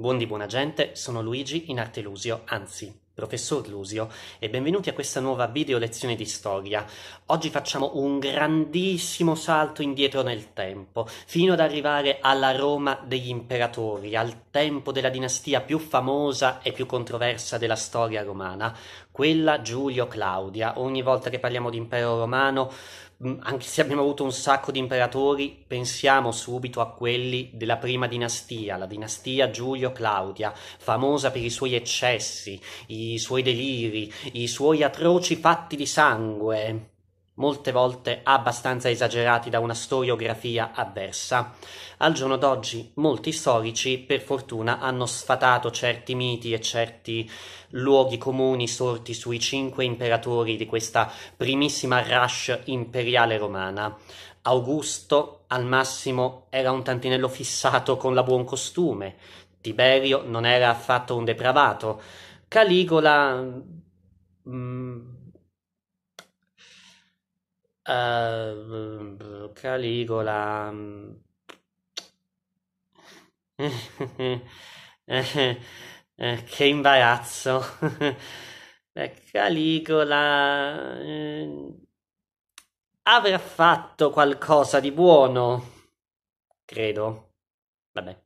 Buon di buona gente, sono Luigi in Artelusio Anzi professor Lusio e benvenuti a questa nuova video lezione di storia. Oggi facciamo un grandissimo salto indietro nel tempo, fino ad arrivare alla Roma degli imperatori, al tempo della dinastia più famosa e più controversa della storia romana, quella Giulio-Claudia. Ogni volta che parliamo di impero romano mm, anche se abbiamo avuto un sacco di imperatori, pensiamo subito a quelli della prima dinastia, la dinastia Giulio-Claudia, famosa per i suoi eccessi, i i suoi deliri, i suoi atroci fatti di sangue, molte volte abbastanza esagerati da una storiografia avversa. Al giorno d'oggi molti storici, per fortuna, hanno sfatato certi miti e certi luoghi comuni sorti sui cinque imperatori di questa primissima rush imperiale romana. Augusto, al massimo, era un tantinello fissato con la buon costume. Tiberio non era affatto un depravato Caligola mh, mm, uh, eh, Caligola mh, mm. che imbarazzo eh, Caligola eh, avrà fatto qualcosa di buono credo vabbè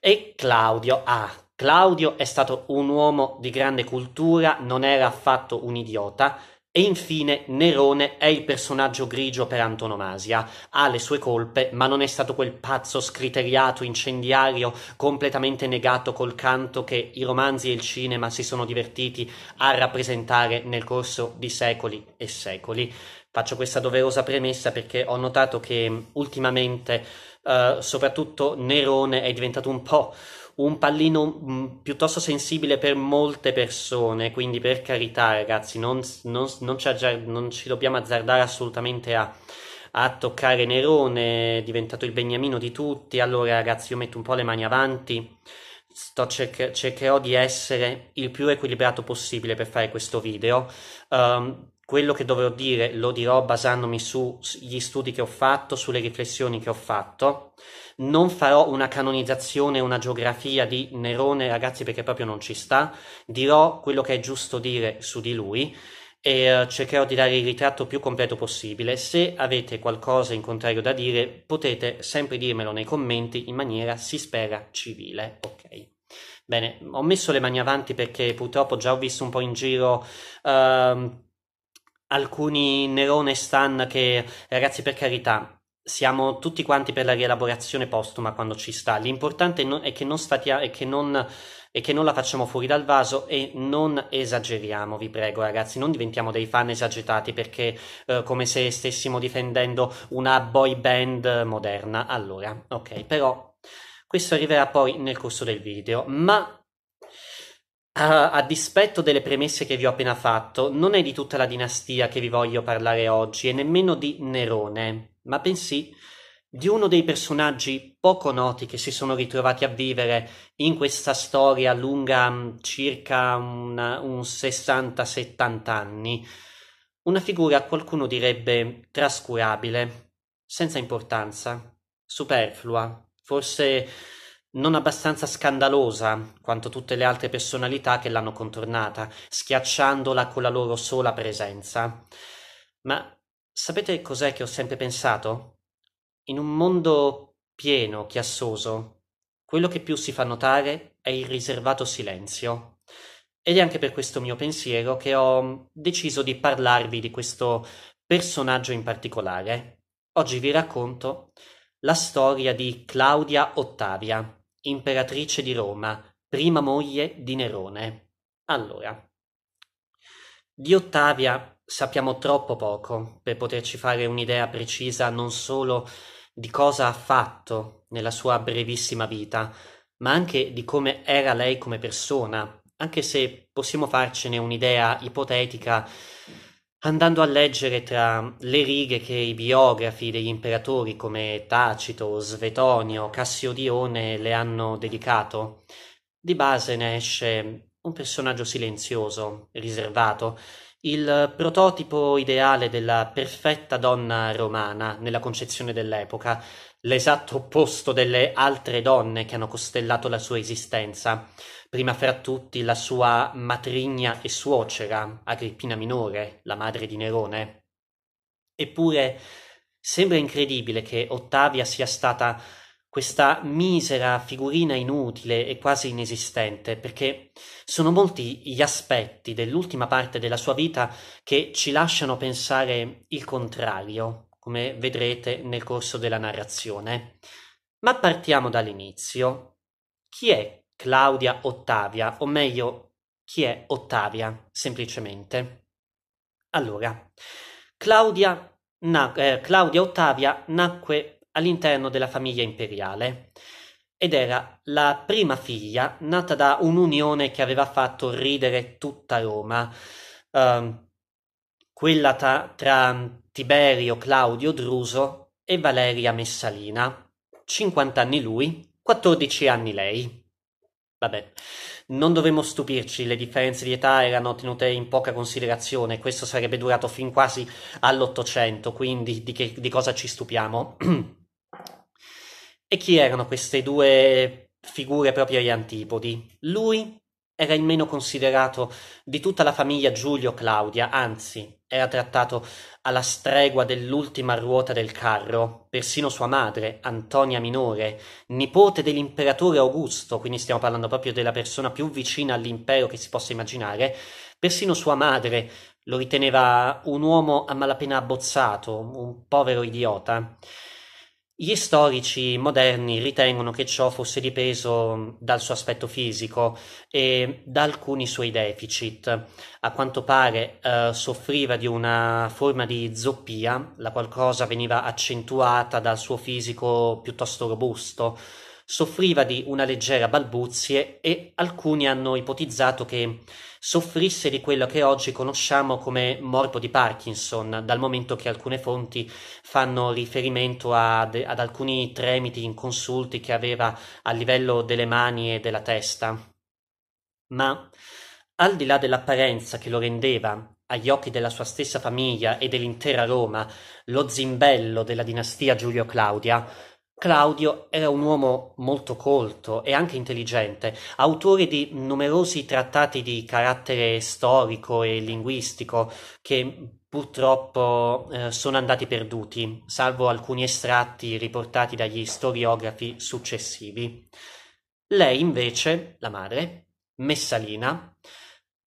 e Claudio ah Claudio è stato un uomo di grande cultura, non era affatto un idiota, e infine Nerone è il personaggio grigio per antonomasia, ha le sue colpe, ma non è stato quel pazzo scriteriato, incendiario, completamente negato col canto che i romanzi e il cinema si sono divertiti a rappresentare nel corso di secoli e secoli. Faccio questa doverosa premessa perché ho notato che ultimamente, eh, soprattutto Nerone è diventato un po' un pallino mm, piuttosto sensibile per molte persone, quindi per carità ragazzi, non, non, non, ci, azzard- non ci, dobbiamo azzardare assolutamente a, a, toccare Nerone, è diventato il beniamino di tutti, allora ragazzi io metto un po' le mani avanti, cerc- cercherò di essere il più equilibrato possibile per fare questo video. Um, quello che dovrò dire lo dirò basandomi sugli studi che ho fatto, sulle riflessioni che ho fatto. Non farò una canonizzazione, una geografia di Nerone, ragazzi, perché proprio non ci sta. Dirò quello che è giusto dire su di lui e eh, cercherò di dare il ritratto più completo possibile. Se avete qualcosa in contrario da dire, potete sempre dirmelo nei commenti in maniera, si spera, civile, ok? Bene, ho messo le mani avanti perché purtroppo già ho visto un po' in giro uh, alcuni Nerone Stan che, ragazzi, per carità, siamo tutti quanti per la rielaborazione postuma quando ci sta. L'importante è che non, statia- è che non e che non la facciamo fuori dal vaso e non esageriamo, vi prego ragazzi, non diventiamo dei fan esagerati perché eh, come se stessimo difendendo una boy band moderna. Allora, ok, però questo arriverà poi nel corso del video, ma Uh, a dispetto delle premesse che vi ho appena fatto, non è di tutta la dinastia che vi voglio parlare oggi e nemmeno di Nerone, ma bensì di uno dei personaggi poco noti che si sono ritrovati a vivere in questa storia lunga mm, circa una, un 60-70 anni. Una figura, qualcuno direbbe, trascurabile, senza importanza, superflua, forse non abbastanza scandalosa quanto tutte le altre personalità che l'hanno contornata, schiacciandola con la loro sola presenza. Ma sapete cos'è che ho sempre pensato? In un mondo pieno, chiassoso, quello che più si fa notare è il riservato silenzio. Ed è anche per questo mio pensiero che ho deciso di parlarvi di questo personaggio in particolare. Oggi vi racconto la storia di Claudia Ottavia, imperatrice di Roma, prima moglie di Nerone. Allora, di Ottavia sappiamo troppo poco per poterci fare un'idea precisa non solo di cosa ha fatto nella sua brevissima vita, ma anche di come era lei come persona, anche se possiamo farcene un'idea ipotetica andando a leggere tra le righe che i biografi degli imperatori come Tacito, Svetonio, Cassiodione le hanno dedicato. Di base ne esce un personaggio silenzioso, riservato, il prototipo ideale della perfetta donna romana nella concezione dell'epoca, l'esatto opposto delle altre donne che hanno costellato la sua esistenza, prima fra tutti la sua matrigna e suocera, Agrippina Minore, la madre di Nerone. Eppure sembra incredibile che Ottavia sia stata questa misera figurina inutile e quasi inesistente, perché sono molti gli aspetti dell'ultima parte della sua vita che ci lasciano pensare il contrario, come vedrete nel corso della narrazione. Ma partiamo dall'inizio. Chi è Claudia Ottavia, o meglio, chi è Ottavia, semplicemente? Allora, Claudia, na- eh, Claudia Ottavia nacque all'interno della famiglia imperiale ed era la prima figlia nata da un'unione che aveva fatto ridere tutta Roma, eh, quella tra, tra Tiberio Claudio Druso e Valeria Messalina. 50 anni lui, 14 anni lei. Vabbè, non dovremmo stupirci, le differenze di età erano tenute in poca considerazione, questo sarebbe durato fin quasi all'Ottocento, quindi di, che, di cosa ci stupiamo? e chi erano queste due figure proprio agli antipodi? Lui era il meno considerato di tutta la famiglia Giulio Claudia, anzi, era trattato alla stregua dell'ultima ruota del carro, persino sua madre, Antonia Minore, nipote dell'imperatore Augusto, quindi stiamo parlando proprio della persona più vicina all'impero che si possa immaginare, persino sua madre lo riteneva un uomo a malapena abbozzato, un povero idiota. Gli storici moderni ritengono che ciò fosse dipeso dal suo aspetto fisico e da alcuni suoi deficit. A quanto pare eh, soffriva di una forma di zoppia, la qualcosa veniva accentuata dal suo fisico piuttosto robusto, soffriva di una leggera balbuzie e alcuni hanno ipotizzato che soffrisse di quello che oggi conosciamo come morbo di Parkinson, dal momento che alcune fonti fanno riferimento ad, ad alcuni tremiti inconsulti che aveva a livello delle mani e della testa. Ma al di là dell'apparenza che lo rendeva agli occhi della sua stessa famiglia e dell'intera Roma, lo zimbello della dinastia Giulio Claudia, Claudio era un uomo molto colto e anche intelligente, autore di numerosi trattati di carattere storico e linguistico che purtroppo eh, sono andati perduti, salvo alcuni estratti riportati dagli storiografi successivi. Lei invece, la madre, Messalina,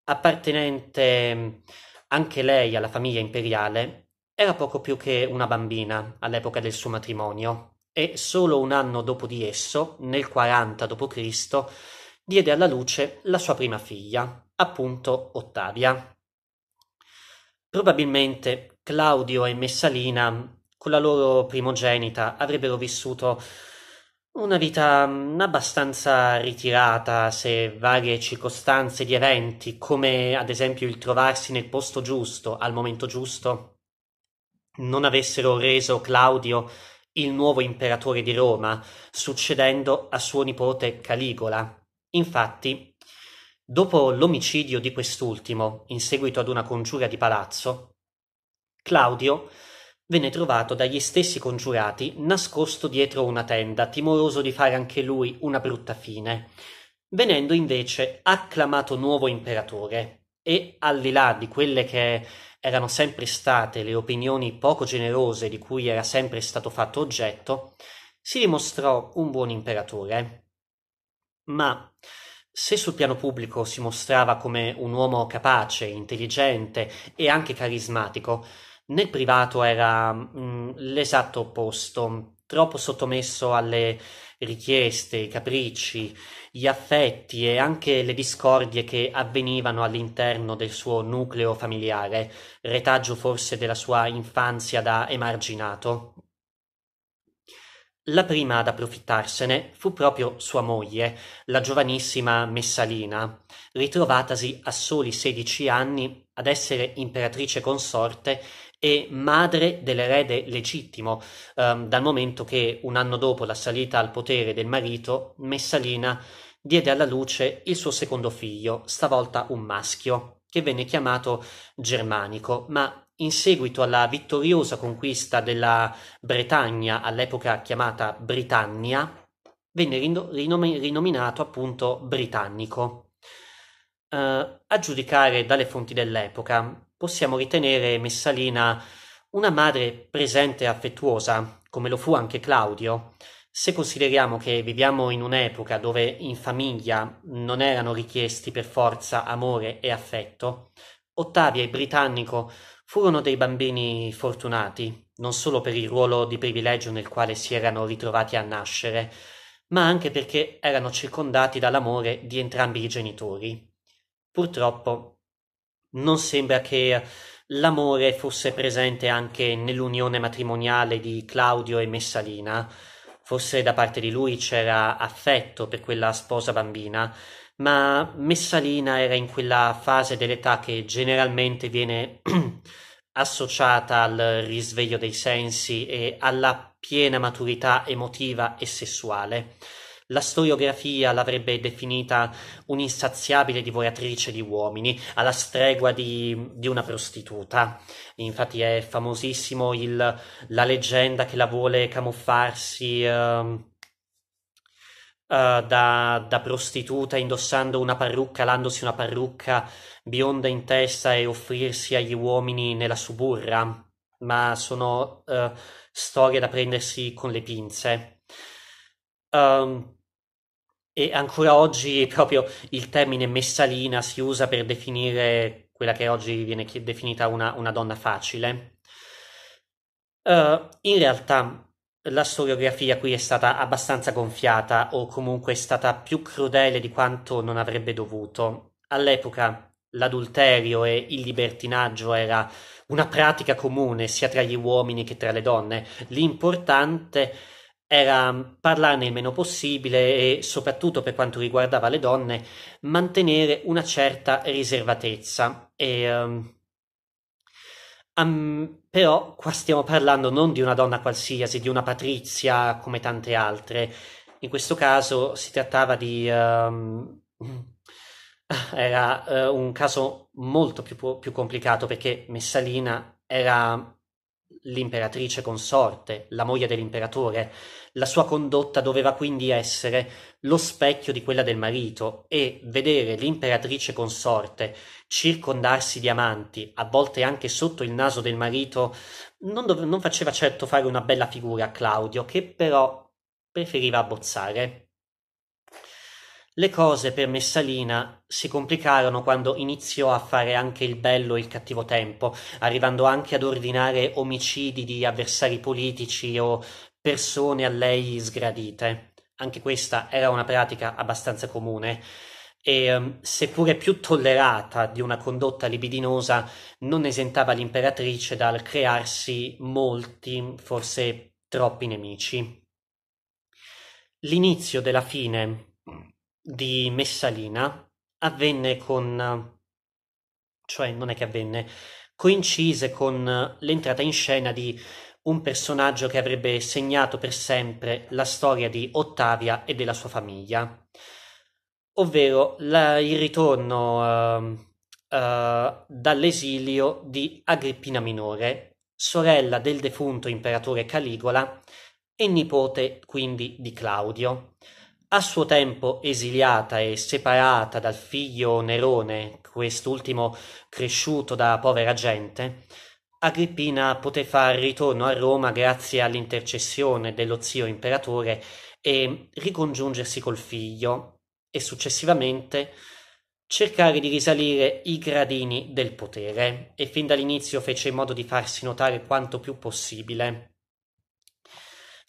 appartenente anche lei alla famiglia imperiale, era poco più che una bambina all'epoca del suo matrimonio e solo un anno dopo di esso, nel 40 d.C., diede alla luce la sua prima figlia, appunto Ottavia. Probabilmente Claudio e Messalina, con la loro primogenita, avrebbero vissuto una vita mm, abbastanza ritirata se varie circostanze di eventi, come ad esempio il trovarsi nel posto giusto al momento giusto, non avessero reso Claudio il nuovo imperatore di Roma, succedendo a suo nipote Caligola. Infatti, dopo l'omicidio di quest'ultimo, in seguito ad una congiura di palazzo, Claudio venne trovato dagli stessi congiurati nascosto dietro una tenda, timoroso di fare anche lui una brutta fine, venendo invece acclamato nuovo imperatore e al di là di quelle che erano sempre state le opinioni poco generose di cui era sempre stato fatto oggetto, si dimostrò un buon imperatore. Ma se sul piano pubblico si mostrava come un uomo capace, intelligente e anche carismatico, nel privato era mh, mm, l'esatto opposto, troppo sottomesso alle richieste, i capricci, gli affetti e anche le discordie che avvenivano all'interno del suo nucleo familiare, retaggio forse della sua infanzia da emarginato. La prima ad approfittarsene fu proprio sua moglie, la giovanissima Messalina, ritrovatasi a soli 16 anni ad essere imperatrice consorte e madre dell'erede legittimo, ehm, dal momento che un anno dopo la salita al potere del marito, Messalina diede alla luce il suo secondo figlio, stavolta un maschio, che venne chiamato Germanico, ma in seguito alla vittoriosa conquista della Bretagna, all'epoca chiamata Britannia, venne rino- rinominato appunto Britannico. Uh, a giudicare dalle fonti dell'epoca, possiamo ritenere Messalina una madre presente e affettuosa, come lo fu anche Claudio. Se consideriamo che viviamo in un'epoca dove in famiglia non erano richiesti per forza amore e affetto, Ottavia e Britannico furono dei bambini fortunati, non solo per il ruolo di privilegio nel quale si erano ritrovati a nascere, ma anche perché erano circondati dall'amore di entrambi i genitori. Purtroppo non sembra che l'amore fosse presente anche nell'unione matrimoniale di Claudio e Messalina. Forse da parte di lui c'era affetto per quella sposa bambina, ma Messalina era in quella fase dell'età che generalmente viene associata al risveglio dei sensi e alla piena maturità emotiva e sessuale. La storiografia l'avrebbe definita un'insaziabile divoratrice di uomini, alla stregua di, di una prostituta. Infatti è famosissimo il, la leggenda che la vuole camuffarsi. Uh, Uh, da, da, prostituta indossando una parrucca, landosi una parrucca bionda in testa e offrirsi agli uomini nella suburra, ma sono uh, storie da prendersi con le pinze. Um, e ancora oggi proprio il termine messalina si usa per definire quella che oggi viene definita una, una donna facile. Uh, in realtà la storiografia qui è stata abbastanza gonfiata o comunque è stata più crudele di quanto non avrebbe dovuto. All'epoca l'adulterio e il libertinaggio era una pratica comune sia tra gli uomini che tra le donne. L'importante è era parlarne il meno possibile e, soprattutto per quanto riguardava le donne, mantenere una certa riservatezza. E, um, um, però qua stiamo parlando non di una donna qualsiasi, di una patrizia come tante altre. In questo caso si trattava di... Um, era uh, un caso molto più, più complicato perché Messalina era l'imperatrice consorte, la moglie dell'imperatore. La sua condotta doveva quindi essere lo specchio di quella del marito e vedere l'imperatrice consorte circondarsi di amanti, a volte anche sotto il naso del marito, non, dove- non faceva certo fare una bella figura a Claudio, che però preferiva abbozzare. Le cose per Messalina si complicarono quando iniziò a fare anche il bello e il cattivo tempo, arrivando anche ad ordinare omicidi di avversari politici o persone a lei sgradite. Anche questa era una pratica abbastanza comune e, ehm, seppure più tollerata di una condotta libidinosa, non esentava l'imperatrice dal crearsi molti, forse troppi nemici. L'inizio della fine di Messalina avvenne con... cioè non è che avvenne, coincise con l'entrata in scena di un personaggio che avrebbe segnato per sempre la storia di Ottavia e della sua famiglia, ovvero la, il ritorno uh, uh, dall'esilio di Agrippina Minore, sorella del defunto imperatore Caligola e nipote quindi di Claudio. A suo tempo esiliata e separata dal figlio Nerone, quest'ultimo cresciuto da povera gente, Agrippina poté far ritorno a Roma grazie all'intercessione dello zio imperatore e ricongiungersi col figlio e successivamente cercare di risalire i gradini del potere e fin dall'inizio fece in modo di farsi notare quanto più possibile.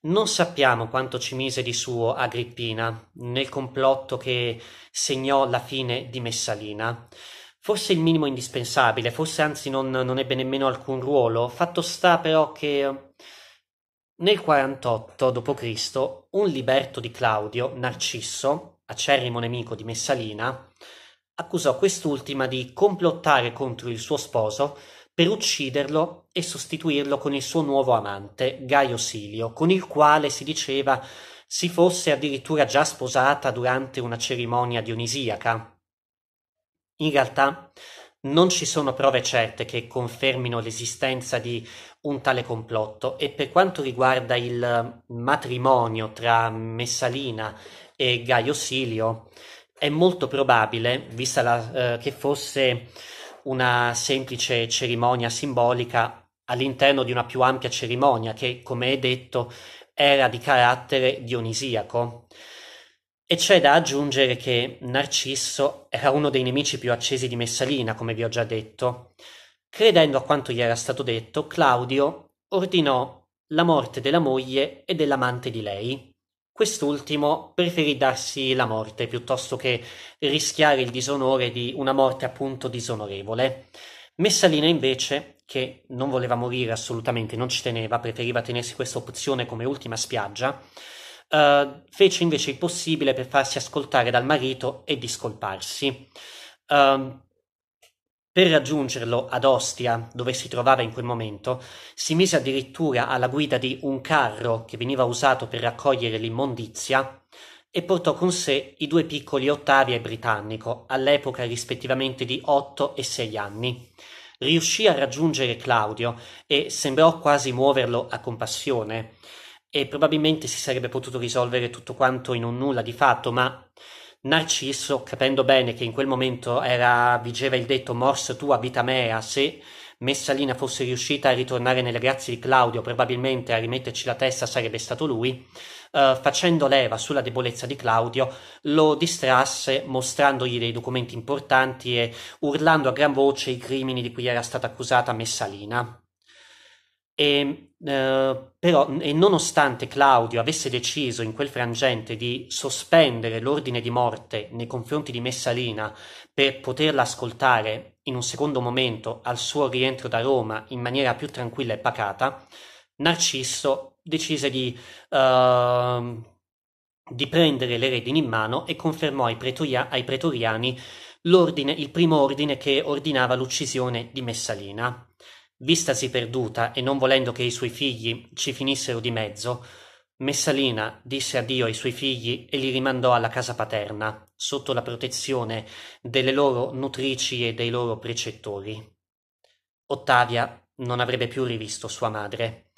Non sappiamo quanto ci mise di suo Agrippina nel complotto che segnò la fine di Messalina. Forse il minimo indispensabile, forse anzi non, non ebbe nemmeno alcun ruolo. Fatto sta però che nel 48 d.C. un liberto di Claudio, Narcisso, acerrimo nemico di Messalina, accusò quest'ultima di complottare contro il suo sposo per ucciderlo e sostituirlo con il suo nuovo amante, Gaio Silio, con il quale si diceva si fosse addirittura già sposata durante una cerimonia dionisiaca. In realtà non ci sono prove certe che confermino l'esistenza di un tale complotto e per quanto riguarda il matrimonio tra Messalina e Gaio Silio è molto probabile, vista la, eh, che fosse una semplice cerimonia simbolica all'interno di una più ampia cerimonia che, come è detto, era di carattere dionisiaco. E c'è da aggiungere che Narcisso era uno dei nemici più accesi di Messalina, come vi ho già detto. Credendo a quanto gli era stato detto, Claudio ordinò la morte della moglie e dell'amante di lei. Quest'ultimo preferì darsi la morte piuttosto che rischiare il disonore di una morte appunto disonorevole. Messalina invece, che non voleva morire assolutamente, non ci teneva, preferiva tenersi questa opzione come ultima spiaggia, uh, fece invece il possibile per farsi ascoltare dal marito e discolparsi. Uh, per raggiungerlo ad Ostia, dove si trovava in quel momento, si mise addirittura alla guida di un carro che veniva usato per raccogliere l'immondizia e portò con sé i due piccoli Ottavia e Britannico, all'epoca rispettivamente di otto e sei anni. Riuscì a raggiungere Claudio e sembrò quasi muoverlo a compassione e probabilmente si sarebbe potuto risolvere tutto quanto in un nulla di fatto, ma Narciso, capendo bene che in quel momento era, vigeva il detto mors tua vita mea, se Messalina fosse riuscita a ritornare nelle grazie di Claudio, probabilmente a rimetterci la testa sarebbe stato lui, eh, facendo leva sulla debolezza di Claudio, lo distrasse mostrandogli dei documenti importanti e urlando a gran voce i crimini di cui era stata accusata Messalina. E eh, però, e nonostante Claudio avesse deciso in quel frangente di sospendere l'ordine di morte nei confronti di Messalina per poterla ascoltare in un secondo momento al suo rientro da Roma in maniera più tranquilla e pacata, Narciso decise di, eh, di prendere le redini in mano e confermò ai, pretoria- ai pretoriani il primo ordine che ordinava l'uccisione di Messalina. Vistasi perduta e non volendo che i suoi figli ci finissero di mezzo, Messalina disse addio ai suoi figli e li rimandò alla casa paterna, sotto la protezione delle loro nutrici e dei loro precettori. Ottavia non avrebbe più rivisto sua madre.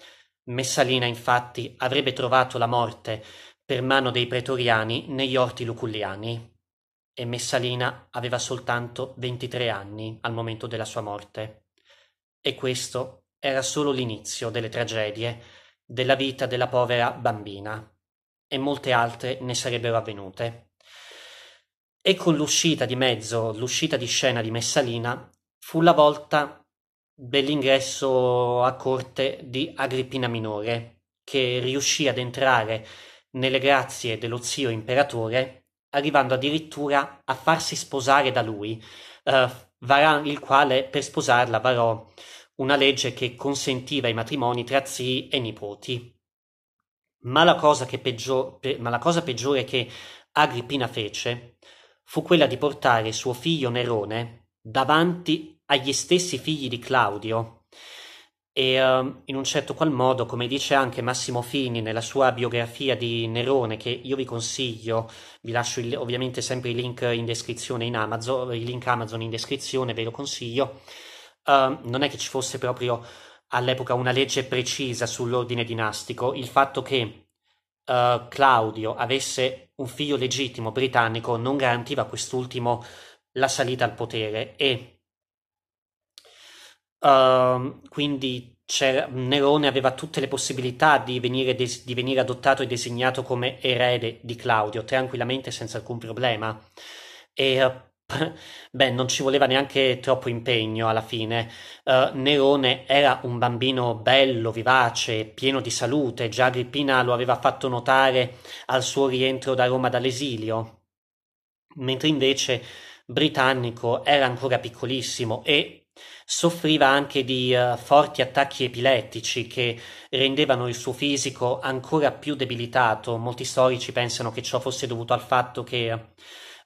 Messalina, infatti, avrebbe trovato la morte per mano dei pretoriani negli orti luculliani. E Messalina aveva soltanto 23 anni al momento della sua morte. E questo era solo l'inizio delle tragedie della vita della povera bambina, e molte altre ne sarebbero avvenute. E con l'uscita di mezzo, l'uscita di scena di Messalina, fu la volta dell'ingresso a corte di Agrippina Minore, che riuscì ad entrare nelle grazie dello zio imperatore, arrivando addirittura a farsi sposare da lui, eh, varà, il quale per sposarla varò una legge che consentiva i matrimoni tra zii e nipoti. Ma la cosa, peggio, pe, ma la cosa peggiore che Agrippina fece fu quella di portare suo figlio Nerone davanti agli stessi figli di Claudio, e um, in un certo qual modo, come dice anche Massimo Fini nella sua biografia di Nerone, che io vi consiglio, vi lascio il, ovviamente sempre i link in descrizione in Amazon, il link Amazon in descrizione, ve lo consiglio. Uh, non è che ci fosse proprio all'epoca una legge precisa sull'ordine dinastico, il fatto che uh, Claudio avesse un figlio legittimo britannico non garantiva a quest'ultimo la salita al potere e Ehm, quindi Nerone aveva tutte le possibilità di venire, di venire, adottato e designato come erede di Claudio, tranquillamente senza alcun problema. E eh, Beh, non ci voleva neanche troppo impegno alla fine. Uh, Nerone era un bambino bello, vivace, pieno di salute, già Agrippina lo aveva fatto notare al suo rientro da Roma dall'esilio, mentre invece Britannico era ancora piccolissimo e Soffriva anche di uh, forti attacchi epilettici che rendevano il suo fisico ancora più debilitato. Molti storici pensano che ciò fosse dovuto al fatto che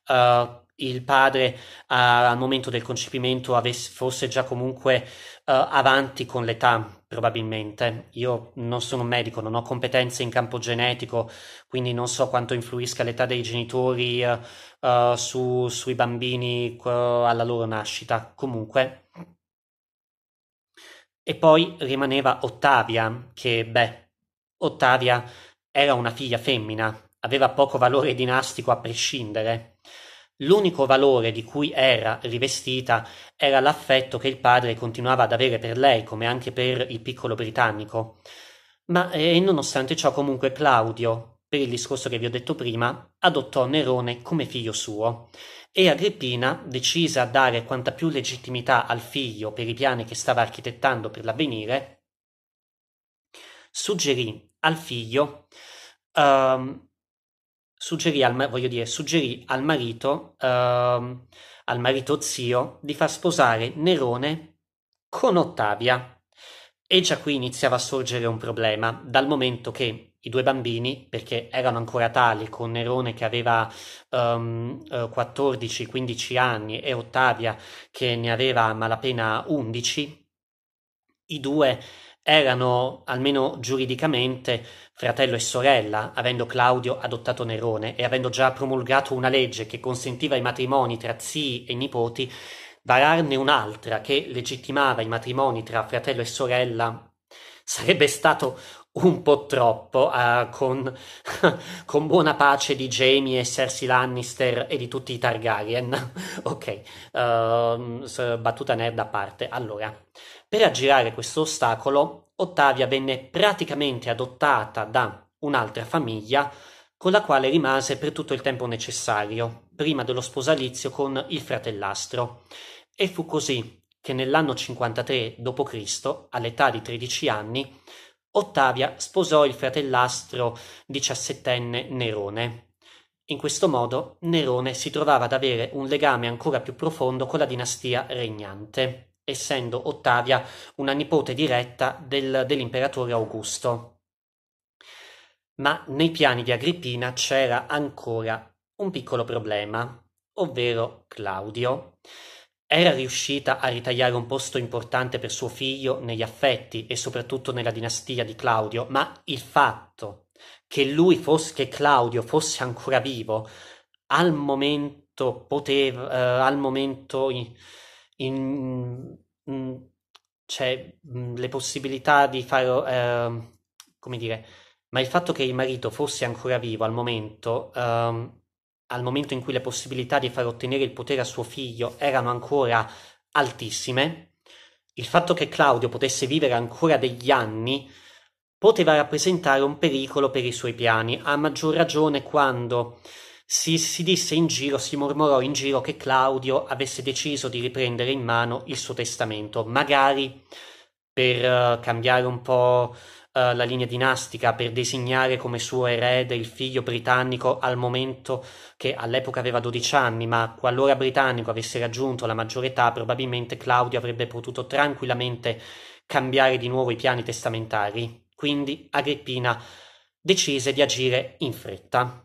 uh, il padre uh, al momento del concepimento avesse, fosse già comunque eh, avanti con l'età probabilmente. Io non sono un medico, non ho competenze in campo genetico, quindi non so quanto influisca l'età dei genitori uh, su, sui bambini uh, alla loro nascita. Comunque. E poi rimaneva Ottavia, che beh, Ottavia era una figlia femmina, aveva poco valore dinastico a prescindere. L'unico valore di cui era rivestita era l'affetto che il padre continuava ad avere per lei, come anche per il piccolo britannico. Ma e eh, nonostante ciò comunque Claudio, per il discorso che vi ho detto prima, adottò Nerone come figlio suo e Agrippina, decisa a dare quanta più legittimità al figlio per i piani che stava architettando per l'avvenire, suggerì al figlio um, suggerì al, dire, suggerì al marito, uh, al marito zio, di far sposare Nerone con Ottavia. E già qui iniziava a sorgere un problema, dal momento che i due bambini, perché erano ancora tali, con Nerone che aveva um, ehm, 14-15 eh, anni e Ottavia che ne aveva a malapena 11, i due erano, almeno giuridicamente, fratello e sorella, avendo Claudio adottato Nerone e avendo già promulgato una legge che consentiva i matrimoni tra zii e nipoti, vararne un'altra che legittimava i matrimoni tra fratello e sorella sarebbe stato un po' troppo, uh, con, con, buona pace di Jamie e Cersei Lannister e di tutti i Targaryen. ok, uh, battuta nerd a parte. Allora, per aggirare questo ostacolo, Ottavia venne praticamente adottata da un'altra famiglia con la quale rimase per tutto il tempo necessario, prima dello sposalizio con il fratellastro. E fu così che nell'anno 53 d.C., all'età di 13 anni, Ottavia sposò il fratellastro diciassettenne Nerone. In questo modo Nerone si trovava ad avere un legame ancora più profondo con la dinastia regnante essendo Ottavia una nipote diretta del, dell'imperatore Augusto. Ma nei piani di Agrippina c'era ancora un piccolo problema, ovvero Claudio. Era riuscita a ritagliare un posto importante per suo figlio negli affetti e soprattutto nella dinastia di Claudio, ma il fatto che lui fosse, che Claudio fosse ancora vivo al momento poteva, eh, al momento in, in, mm, c'è mm, le possibilità di fare, eh, come dire, ma il fatto che il marito fosse ancora vivo al momento, ehm, al momento in cui le possibilità di far ottenere il potere a suo figlio erano ancora altissime, il fatto che Claudio potesse vivere ancora degli anni poteva rappresentare un pericolo per i suoi piani, a maggior ragione quando si, si disse in giro, si mormorò in giro che Claudio avesse deciso di riprendere in mano il suo testamento, magari per uh, cambiare un po' eh, la linea dinastica per designare come suo erede il figlio britannico al momento che all'epoca aveva 12 anni, ma qualora britannico avesse raggiunto la maggiore età, probabilmente Claudio avrebbe potuto tranquillamente cambiare di nuovo i piani testamentari. Quindi Agrippina decise di agire in fretta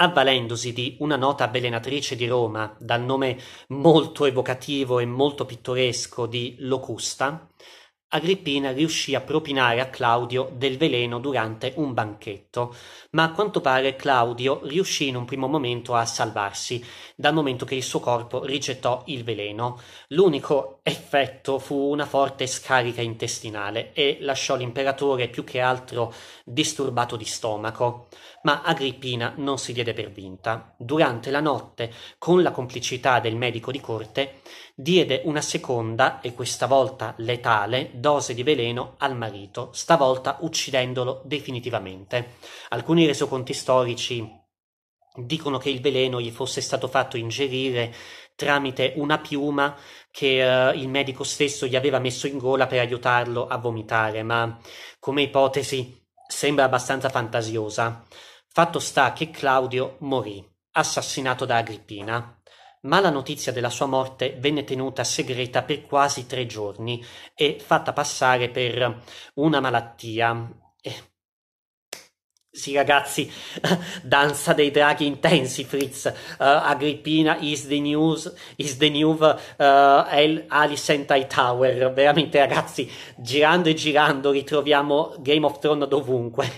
avvalendosi di una nota avvelenatrice di Roma dal nome molto evocativo e molto pittoresco di Locusta, Agrippina riuscì a propinare a Claudio del veleno durante un banchetto, ma a quanto pare Claudio riuscì in un primo momento a salvarsi, dal momento che il suo corpo rigettò il veleno. L'unico effetto fu una forte scarica intestinale e lasciò l'imperatore più che altro disturbato di stomaco. Ma Agrippina non si diede per vinta. Durante la notte, con la complicità del medico di corte, diede una seconda, e questa volta letale, dose di veleno al marito, stavolta uccidendolo definitivamente. Alcuni resoconti storici dicono che il veleno gli fosse stato fatto ingerire tramite una piuma che uh, il medico stesso gli aveva messo in gola per aiutarlo a vomitare, ma come ipotesi sembra abbastanza fantasiosa. Fatto sta che Claudio morì, assassinato da Agrippina ma la notizia della sua morte venne tenuta segreta per quasi tre giorni e fatta passare per una malattia. Eh. Sì, ragazzi, danza dei draghi intensi, Fritz. Uh, Agrippina is the news, is the new uh, eh, El Alicent Tower. Veramente, ragazzi, girando e girando ritroviamo Game of Thrones dovunque.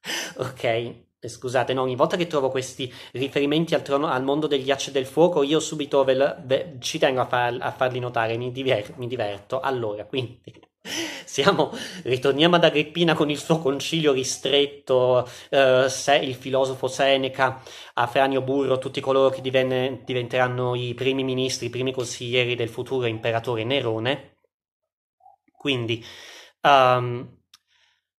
ok. Eh, scusate, no, ogni volta che trovo questi riferimenti al, trono, al mondo del ghiaccio e del fuoco, io subito ve lo, ve, ci tengo a, far, a, farli notare, mi, diver, mi diverto. Allora, quindi siamo, ritorniamo ad Agrippina con il suo concilio ristretto, eh, se, il filosofo Seneca, Afranio Burro, tutti coloro che divenne, diventeranno i primi ministri, i primi consiglieri del futuro imperatore Nerone. Quindi, um,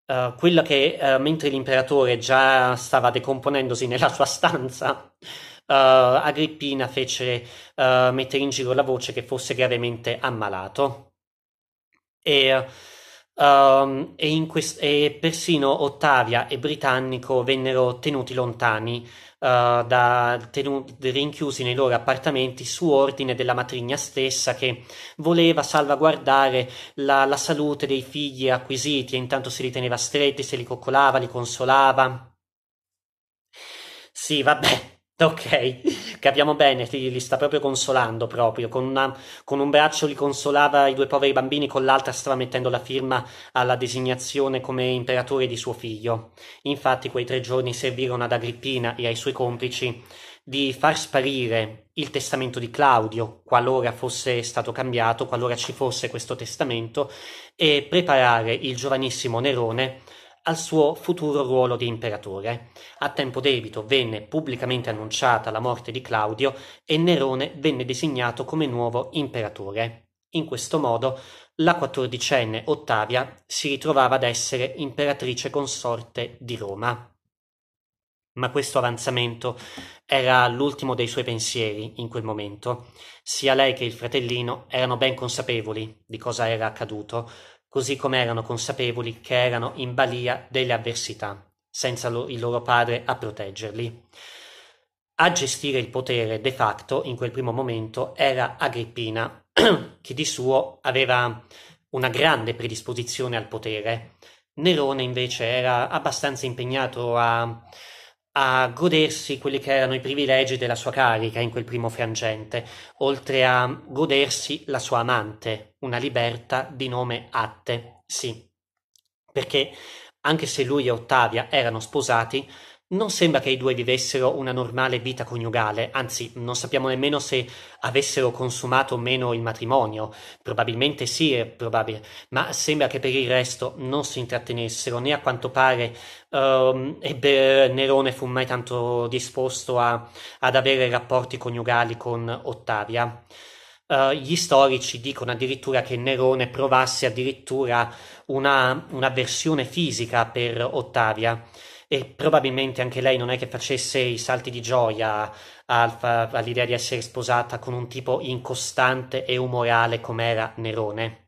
eh, quella che uh, mentre l'imperatore già stava decomponendosi nella sua stanza, uh, Agrippina fece mettere in giro la voce che fosse gravemente ammalato. E um, e, quest- e, persino Ottavia e Britannico vennero tenuti lontani, uh, da, tenu- rinchiusi nei loro appartamenti su ordine della matrigna stessa che voleva salvaguardare la, la salute dei figli acquisiti e intanto se li teneva stretti, se li coccolava, li consolava. Sì, vabbè, Ok, capiamo bene, li, li sta proprio consolando proprio, con, una, con, un braccio li consolava i due poveri bambini, con l'altra stava mettendo la firma alla designazione come imperatore di suo figlio. Infatti quei tre giorni servirono ad Agrippina e ai suoi complici di far sparire il testamento di Claudio, qualora fosse stato cambiato, qualora ci fosse questo testamento, e preparare il giovanissimo Nerone al suo futuro ruolo di imperatore. A tempo debito venne pubblicamente annunciata la morte di Claudio e Nerone venne designato come nuovo imperatore. In questo modo la quattordicenne Ottavia si ritrovava ad essere imperatrice consorte di Roma. Ma questo avanzamento era l'ultimo dei suoi pensieri in quel momento. Sia lei che il fratellino erano ben consapevoli di cosa era accaduto, così come erano consapevoli che erano in balia delle avversità, senza lo, il loro padre a proteggerli. A gestire il potere de facto in quel primo momento era Agrippina, che di suo aveva una grande predisposizione al potere. Nerone invece era abbastanza impegnato a a godersi quelli che erano i privilegi della sua carica in quel primo frangente, oltre a godersi la sua amante, una liberta di nome Atte, sì, perché anche se lui e Ottavia erano sposati, non sembra che i due vivessero una normale vita coniugale, anzi non sappiamo nemmeno se avessero consumato o meno il matrimonio, probabilmente sì, è probabile, ma sembra che per il resto non si intrattenessero né a quanto pare um, ehm, ebbe, Nerone fu mai tanto disposto a, ad avere rapporti coniugali con Ottavia. Uh, gli storici dicono addirittura che Nerone provasse addirittura una, un'avversione fisica per Ottavia e probabilmente anche lei non è che facesse i salti di gioia all'idea di essere sposata con un tipo incostante e umorale come era Nerone.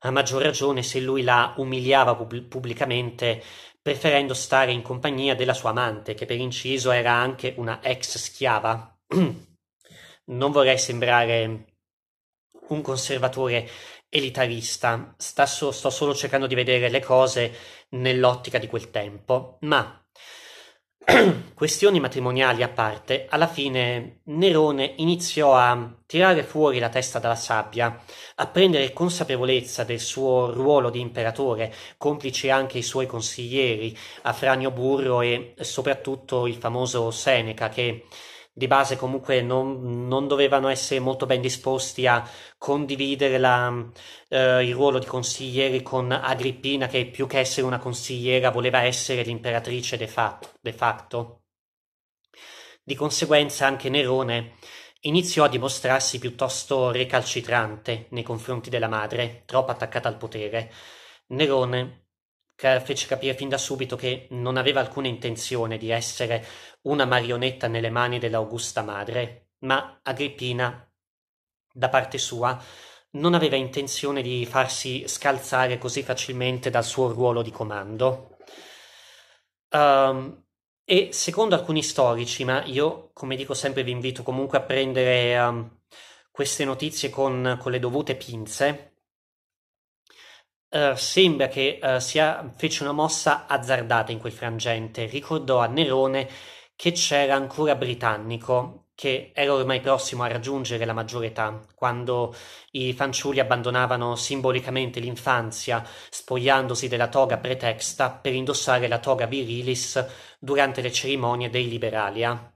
A maggior ragione se lui la umiliava pub- pubblicamente preferendo stare in compagnia della sua amante, che per inciso era anche una ex schiava. non vorrei sembrare un conservatore elitarista, so- sto solo cercando di vedere le cose nell'ottica di quel tempo, ma questioni matrimoniali a parte, alla fine Nerone iniziò a tirare fuori la testa dalla sabbia, a prendere consapevolezza del suo ruolo di imperatore, complice anche i suoi consiglieri, Afranio Burro e soprattutto il famoso Seneca che di base comunque non, non, dovevano essere molto ben disposti a condividere la, eh, il ruolo di consiglieri con Agrippina che più che essere una consigliera voleva essere l'imperatrice de facto, de facto. Di conseguenza anche Nerone iniziò a dimostrarsi piuttosto recalcitrante nei confronti della madre, troppo attaccata al potere. Nerone fece capire fin da subito che non aveva alcuna intenzione di essere una marionetta nelle mani dell'augusta madre, ma Agrippina, da parte sua, non aveva intenzione di farsi scalzare così facilmente dal suo ruolo di comando. Um, e secondo alcuni storici, ma io, come dico sempre, vi invito comunque a prendere um, queste notizie con, con, le dovute pinze, uh, sembra che uh, sia, fece una mossa azzardata in quel frangente. Ricordò a Nerone che c'era ancora britannico, che era ormai prossimo a raggiungere la maggiore età, quando i fanciulli abbandonavano simbolicamente l'infanzia, spogliandosi della toga pretexta per indossare la toga virilis durante le cerimonie dei Liberalia. Eh.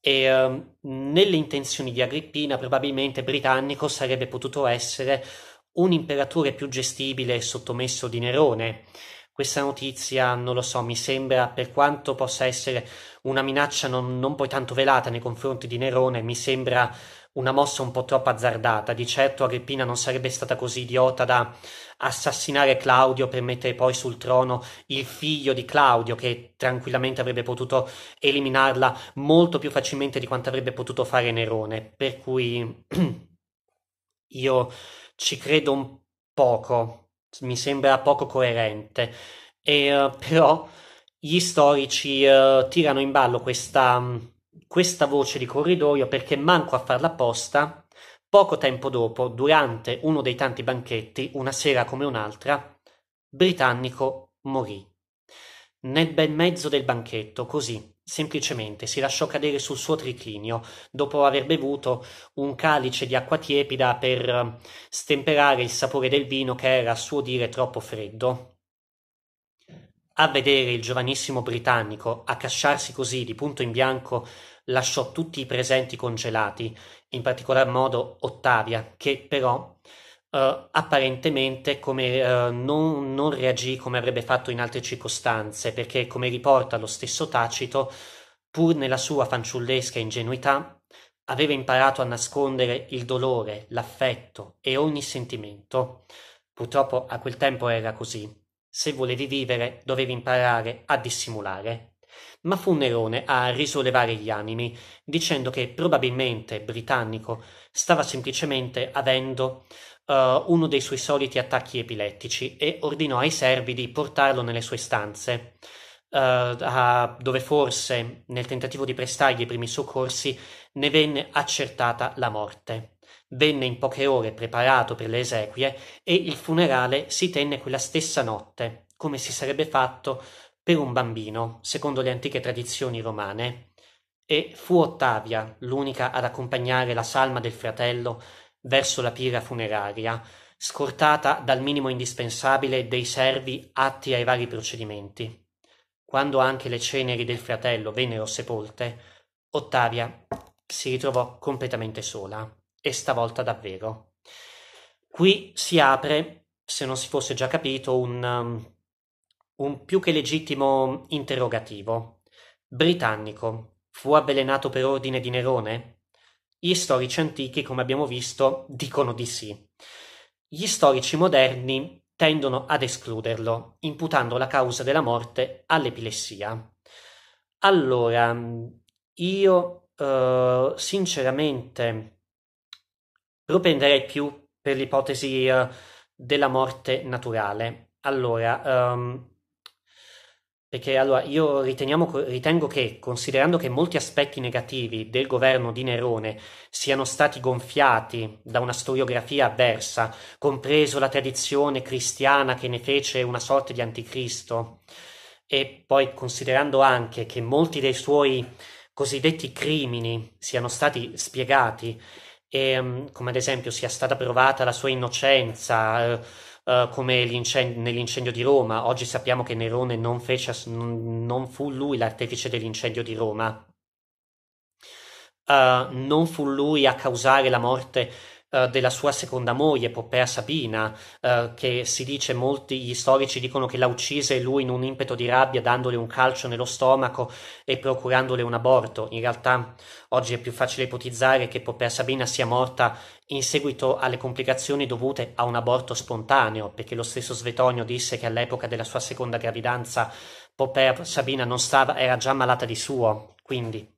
E uh, nelle intenzioni di Agrippina probabilmente britannico sarebbe potuto essere un imperatore più gestibile e sottomesso di Nerone, questa notizia, non lo so, mi sembra, per quanto possa essere una minaccia non, non, poi tanto velata nei confronti di Nerone, mi sembra una mossa un po' troppo azzardata. Di certo Agrippina non sarebbe stata così idiota da assassinare Claudio per mettere poi sul trono il figlio di Claudio, che tranquillamente avrebbe potuto eliminarla molto più facilmente di quanto avrebbe potuto fare Nerone. Per cui io ci credo un poco mi sembra poco coerente. E, eh, però gli storici uh, tirano in ballo questa, questa voce di corridoio perché manco a farla apposta, poco tempo dopo, durante uno dei tanti banchetti, una sera come un'altra, Britannico morì. Nel bel mezzo del banchetto, così, Semplicemente si lasciò cadere sul suo triclinio, dopo aver bevuto un calice di acqua tiepida per ehm, stemperare il sapore del vino che era a suo dire troppo freddo. A vedere il giovanissimo britannico accasciarsi così di punto in bianco lasciò tutti i presenti congelati, in particolar modo Ottavia, che però Uh, apparentemente come, uh, non, non, reagì come avrebbe fatto in altre circostanze, perché come riporta lo stesso Tacito, pur nella sua fanciullesca ingenuità, aveva imparato a nascondere il dolore, l'affetto e ogni sentimento. Purtroppo a quel tempo era così. Se volevi vivere, dovevi imparare a dissimulare. Ma fu Nerone a risollevare gli animi, dicendo che probabilmente Britannico stava semplicemente avendo uh, uno dei suoi soliti attacchi epilettici e ordinò ai servi di portarlo nelle sue stanze, uh, a, dove forse, nel tentativo di prestargli i primi soccorsi, ne venne accertata la morte. Venne in poche ore preparato per le esequie e il funerale si tenne quella stessa notte, come si sarebbe fatto per un bambino, secondo le antiche tradizioni romane, e fu Ottavia l'unica ad accompagnare la salma del fratello verso la pira funeraria, scortata dal minimo indispensabile dei servi atti ai vari procedimenti. Quando anche le ceneri del fratello vennero sepolte, Ottavia si ritrovò completamente sola, e stavolta davvero. Qui si apre, se non si fosse già capito, un, um, un più che legittimo interrogativo. Britannico, fu avvelenato per ordine di Nerone? Gli storici antichi, come abbiamo visto, dicono di sì. Gli storici moderni tendono ad escluderlo, imputando la causa della morte all'epilessia. Allora, io eh, sinceramente propenderei più per l'ipotesi eh, della morte naturale. Allora, ehm, perché allora io ritengo che, considerando che molti aspetti negativi del governo di Nerone siano stati gonfiati da una storiografia avversa, compreso la tradizione cristiana che ne fece una sorta di anticristo, e poi considerando anche che molti dei suoi cosiddetti crimini siano stati spiegati, e, ehm, come ad esempio sia stata provata la sua innocenza, eh, eh, come nell'incendio di Roma. Oggi sappiamo che Nerone non, fece, non fu lui l'artefice dell'incendio di Roma. Uh, non fu lui a causare la morte eh, della sua seconda moglie, Poppea Sabina, eh, che si dice, molti gli storici dicono che la uccise lui in un impeto di rabbia dandole un calcio nello stomaco e procurandole un aborto. In realtà oggi è più facile ipotizzare che Poppea Sabina sia morta in seguito alle complicazioni dovute a un aborto spontaneo, perché lo stesso Svetonio disse che all'epoca della sua seconda gravidanza Poppea Sabina non stava, era già malata di suo, quindi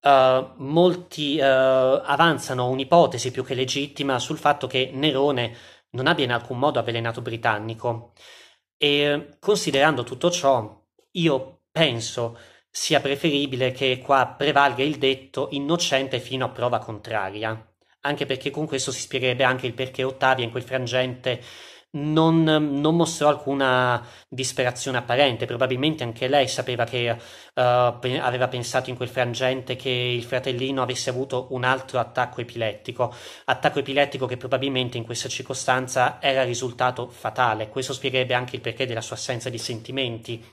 eh, molti uh, avanzano un'ipotesi più che legittima sul fatto che Nerone non abbia in alcun modo avvelenato Britannico e considerando tutto ciò io penso sia preferibile che qua prevalga il detto innocente fino a prova contraria, anche perché con questo si spiegherebbe anche il perché Ottavia in quel frangente non, non, mostrò alcuna disperazione apparente, probabilmente anche lei sapeva che uh, pe- aveva pensato in quel frangente che il fratellino avesse avuto un altro attacco epilettico, attacco epilettico che probabilmente in questa circostanza era risultato fatale, questo spiegherebbe anche il perché della sua assenza di sentimenti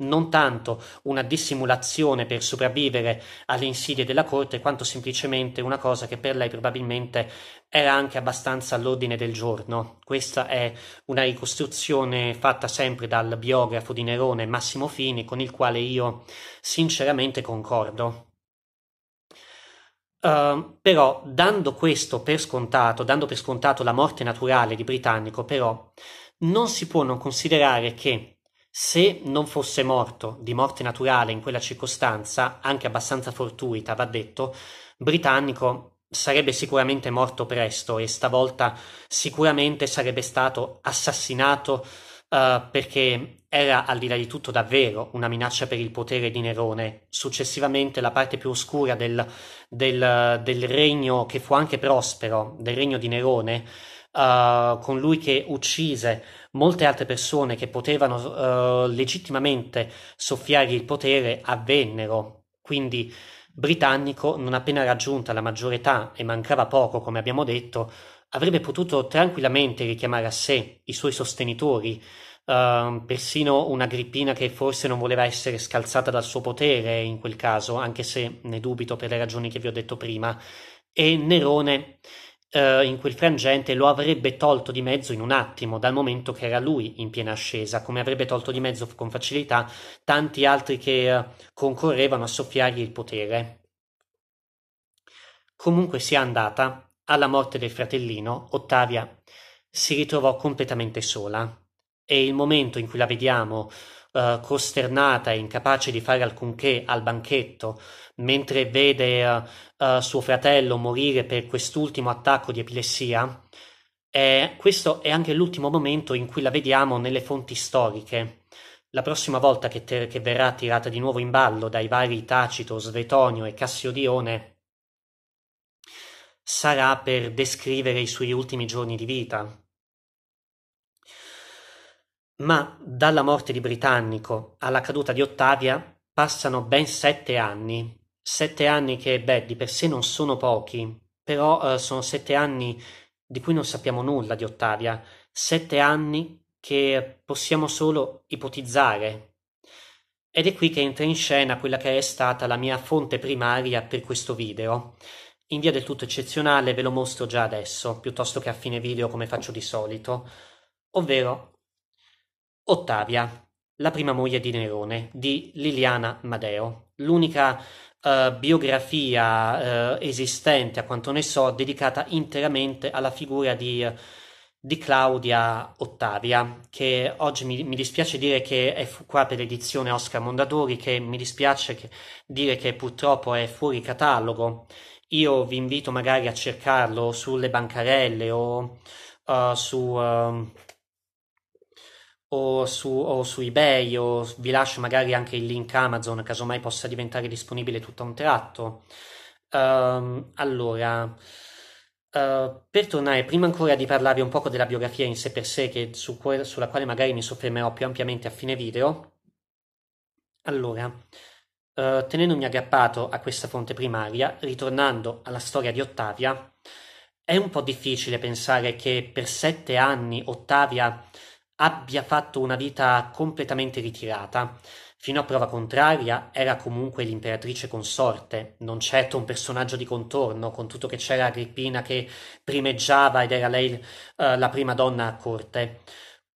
non tanto una dissimulazione per sopravvivere alle insidie della corte, quanto semplicemente una cosa che per lei probabilmente era anche abbastanza all'ordine del giorno. Questa è una ricostruzione fatta sempre dal biografo di Nerone Massimo Fini, con il quale io sinceramente concordo. Uh, però dando questo per scontato, dando per scontato la morte naturale di Britannico, però non si può non considerare che se non fosse morto di morte naturale in quella circostanza, anche abbastanza fortuita, va detto, britannico sarebbe sicuramente morto presto e stavolta sicuramente sarebbe stato assassinato uh, perché era al di là di tutto davvero una minaccia per il potere di Nerone. Successivamente la parte più oscura del, del, del regno che fu anche prospero, del regno di Nerone, uh, con lui che uccise molte altre persone che potevano eh, legittimamente soffiare il potere avvennero. Quindi britannico, non appena raggiunta la maggiore età e mancava poco, come abbiamo detto, avrebbe potuto tranquillamente richiamare a sé i suoi sostenitori, Uh, persino una Agrippina che forse non voleva essere scalzata dal suo potere in quel caso, anche se ne dubito per le ragioni che vi ho detto prima, e Nerone eh, in quel frangente lo avrebbe tolto di mezzo in un attimo, dal momento che era lui in piena ascesa, come avrebbe tolto di mezzo con facilità tanti altri che eh, concorrevano a soffiargli il potere. Comunque sia andata, alla morte del fratellino, Ottavia si ritrovò completamente sola e il momento in cui la vediamo eh, costernata e incapace di fare alcunché al banchetto, mentre vede eh, eh suo fratello morire per quest'ultimo attacco di epilessia, eh, questo è anche l'ultimo momento in cui la vediamo nelle fonti storiche. La prossima volta che, te- che verrà tirata di nuovo in ballo dai vari Tacito, Svetonio e Cassiodione sarà per descrivere i suoi ultimi giorni di vita, ma dalla morte di Britannico alla caduta di Ottavia passano ben sette anni, sette anni che, beh, di per sé non sono pochi, però eh, sono sette anni di cui non sappiamo nulla di Ottavia, sette anni che possiamo solo ipotizzare. Ed è qui che entra in scena quella che è stata la mia fonte primaria per questo video. In via del tutto eccezionale ve lo mostro già adesso, piuttosto che a fine video come faccio di solito, ovvero Ottavia, la prima moglie di Nerone, di Liliana Madeo, l'unica eh, biografia eh, esistente, a quanto ne so, dedicata interamente alla figura di, di Claudia Ottavia, che oggi mi, mi, dispiace dire che è fu- qua per l'edizione Oscar Mondadori, che mi dispiace che, dire che purtroppo è fuori catalogo. Io vi invito magari a cercarlo sulle bancarelle o uh, su... Uh, o su, o su eBay o vi lascio magari anche il link Amazon, casomai possa diventare disponibile tutto a un tratto. Um, allora, uh, per tornare, prima ancora di parlarvi un poco della biografia in sé per sé, che, su que- sulla quale magari mi soffermerò più ampiamente a fine video, allora, uh, tenendomi aggrappato a questa fonte primaria, ritornando alla storia di Ottavia, è un po' difficile pensare che per sette anni Ottavia abbia fatto una vita completamente ritirata. Fino a prova contraria era comunque l'imperatrice consorte, non certo un personaggio di contorno, con tutto che c'era Agrippina che primeggiava ed era lei uh, la prima donna a corte.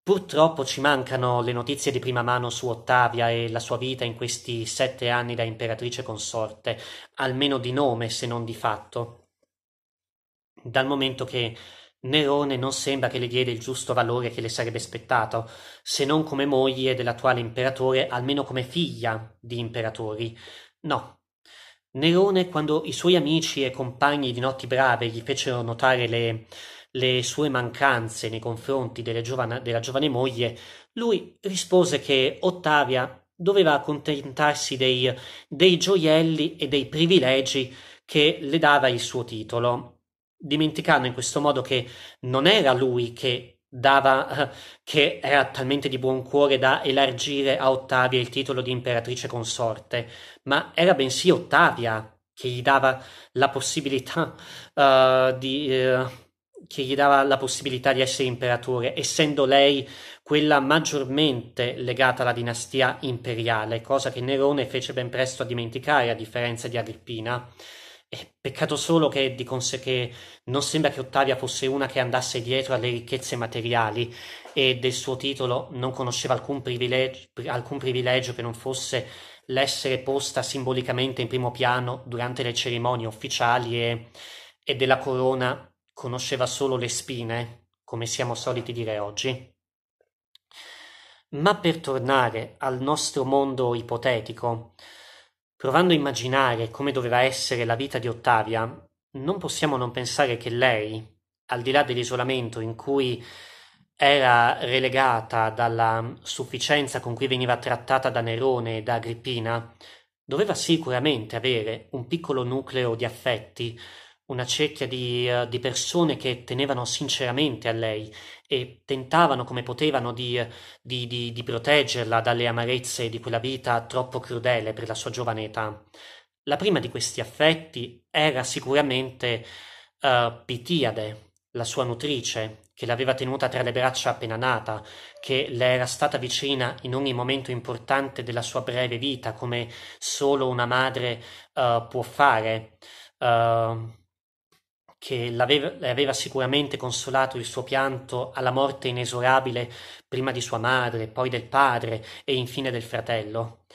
Purtroppo ci mancano le notizie di prima mano su Ottavia e la sua vita in questi sette anni da imperatrice consorte, almeno di nome se non di fatto, dal momento che Nerone non sembra che le diede il giusto valore che le sarebbe spettato, se non come moglie dell'attuale imperatore, almeno come figlia di imperatori. No. Nerone, quando i suoi amici e compagni di notti brave gli fecero notare le, le sue mancanze nei confronti giovane, della giovane moglie, lui rispose che Ottavia doveva accontentarsi dei, dei gioielli e dei privilegi che le dava il suo titolo dimenticando in questo modo che non era lui che dava eh, che era talmente di buon cuore da elargire a Ottavia il titolo di imperatrice consorte, ma era bensì Ottavia che gli dava la possibilità uh, di uh, che gli dava la possibilità di essere imperatore, essendo lei quella maggiormente legata alla dinastia imperiale, cosa che Nerone fece ben presto a dimenticare a differenza di Agrippina. Peccato solo che, di conse- che non sembra che Ottavia fosse una che andasse dietro alle ricchezze materiali e del suo titolo non conosceva alcun privilegio, alcun privilegio che non fosse l'essere posta simbolicamente in primo piano durante le cerimonie ufficiali e, e della corona conosceva solo le spine, come siamo soliti dire oggi. Ma per tornare al nostro mondo ipotetico, Provando a immaginare come doveva essere la vita di Ottavia, non possiamo non pensare che lei, al di là dell'isolamento in cui era relegata dalla sufficienza con cui veniva trattata da Nerone e da Agrippina, doveva sicuramente avere un piccolo nucleo di affetti una cerchia di, uh, di, persone che tenevano sinceramente a lei e tentavano come potevano di, di, di, proteggerla dalle amarezze di quella vita troppo crudele per la sua giovane età. La prima di questi affetti era sicuramente uh, eh, Pitiade, la sua nutrice, che l'aveva tenuta tra le braccia appena nata, che le era stata vicina in ogni momento importante della sua breve vita, come solo una madre uh, può fare. Uh, che l'aveva, aveva sicuramente consolato il suo pianto alla morte inesorabile prima di sua madre, poi del padre e infine del fratello.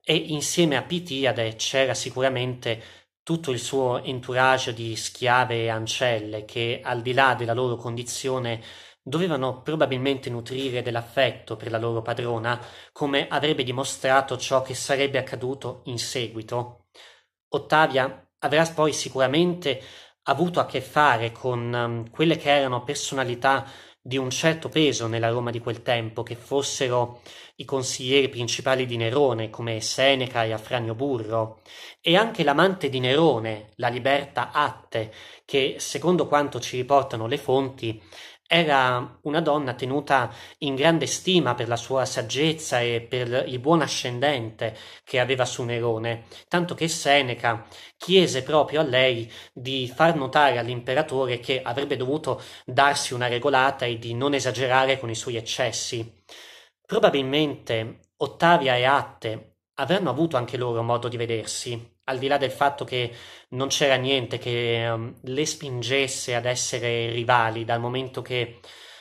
E insieme a Pitiade c'era sicuramente tutto il suo entourage di schiave e ancelle che, al di là della loro condizione, dovevano probabilmente nutrire dell'affetto per la loro padrona, come avrebbe dimostrato ciò che sarebbe accaduto in seguito. Ottavia avrà poi sicuramente avuto a che fare con um, quelle che erano personalità di un certo peso nella Roma di quel tempo, che fossero i consiglieri principali di Nerone come Seneca e Afranio Burro, e anche l'amante di Nerone, la liberta Atte, che secondo quanto ci riportano le fonti era una donna tenuta in grande stima per la sua saggezza e per il buon ascendente che aveva su Nerone, tanto che Seneca chiese proprio a lei di far notare all'imperatore che avrebbe dovuto darsi una regolata e di non esagerare con i suoi eccessi. Probabilmente Ottavia e Atte avranno avuto anche loro modo di vedersi al di là del fatto che non c'era niente che um, le spingesse ad essere rivali, dal momento che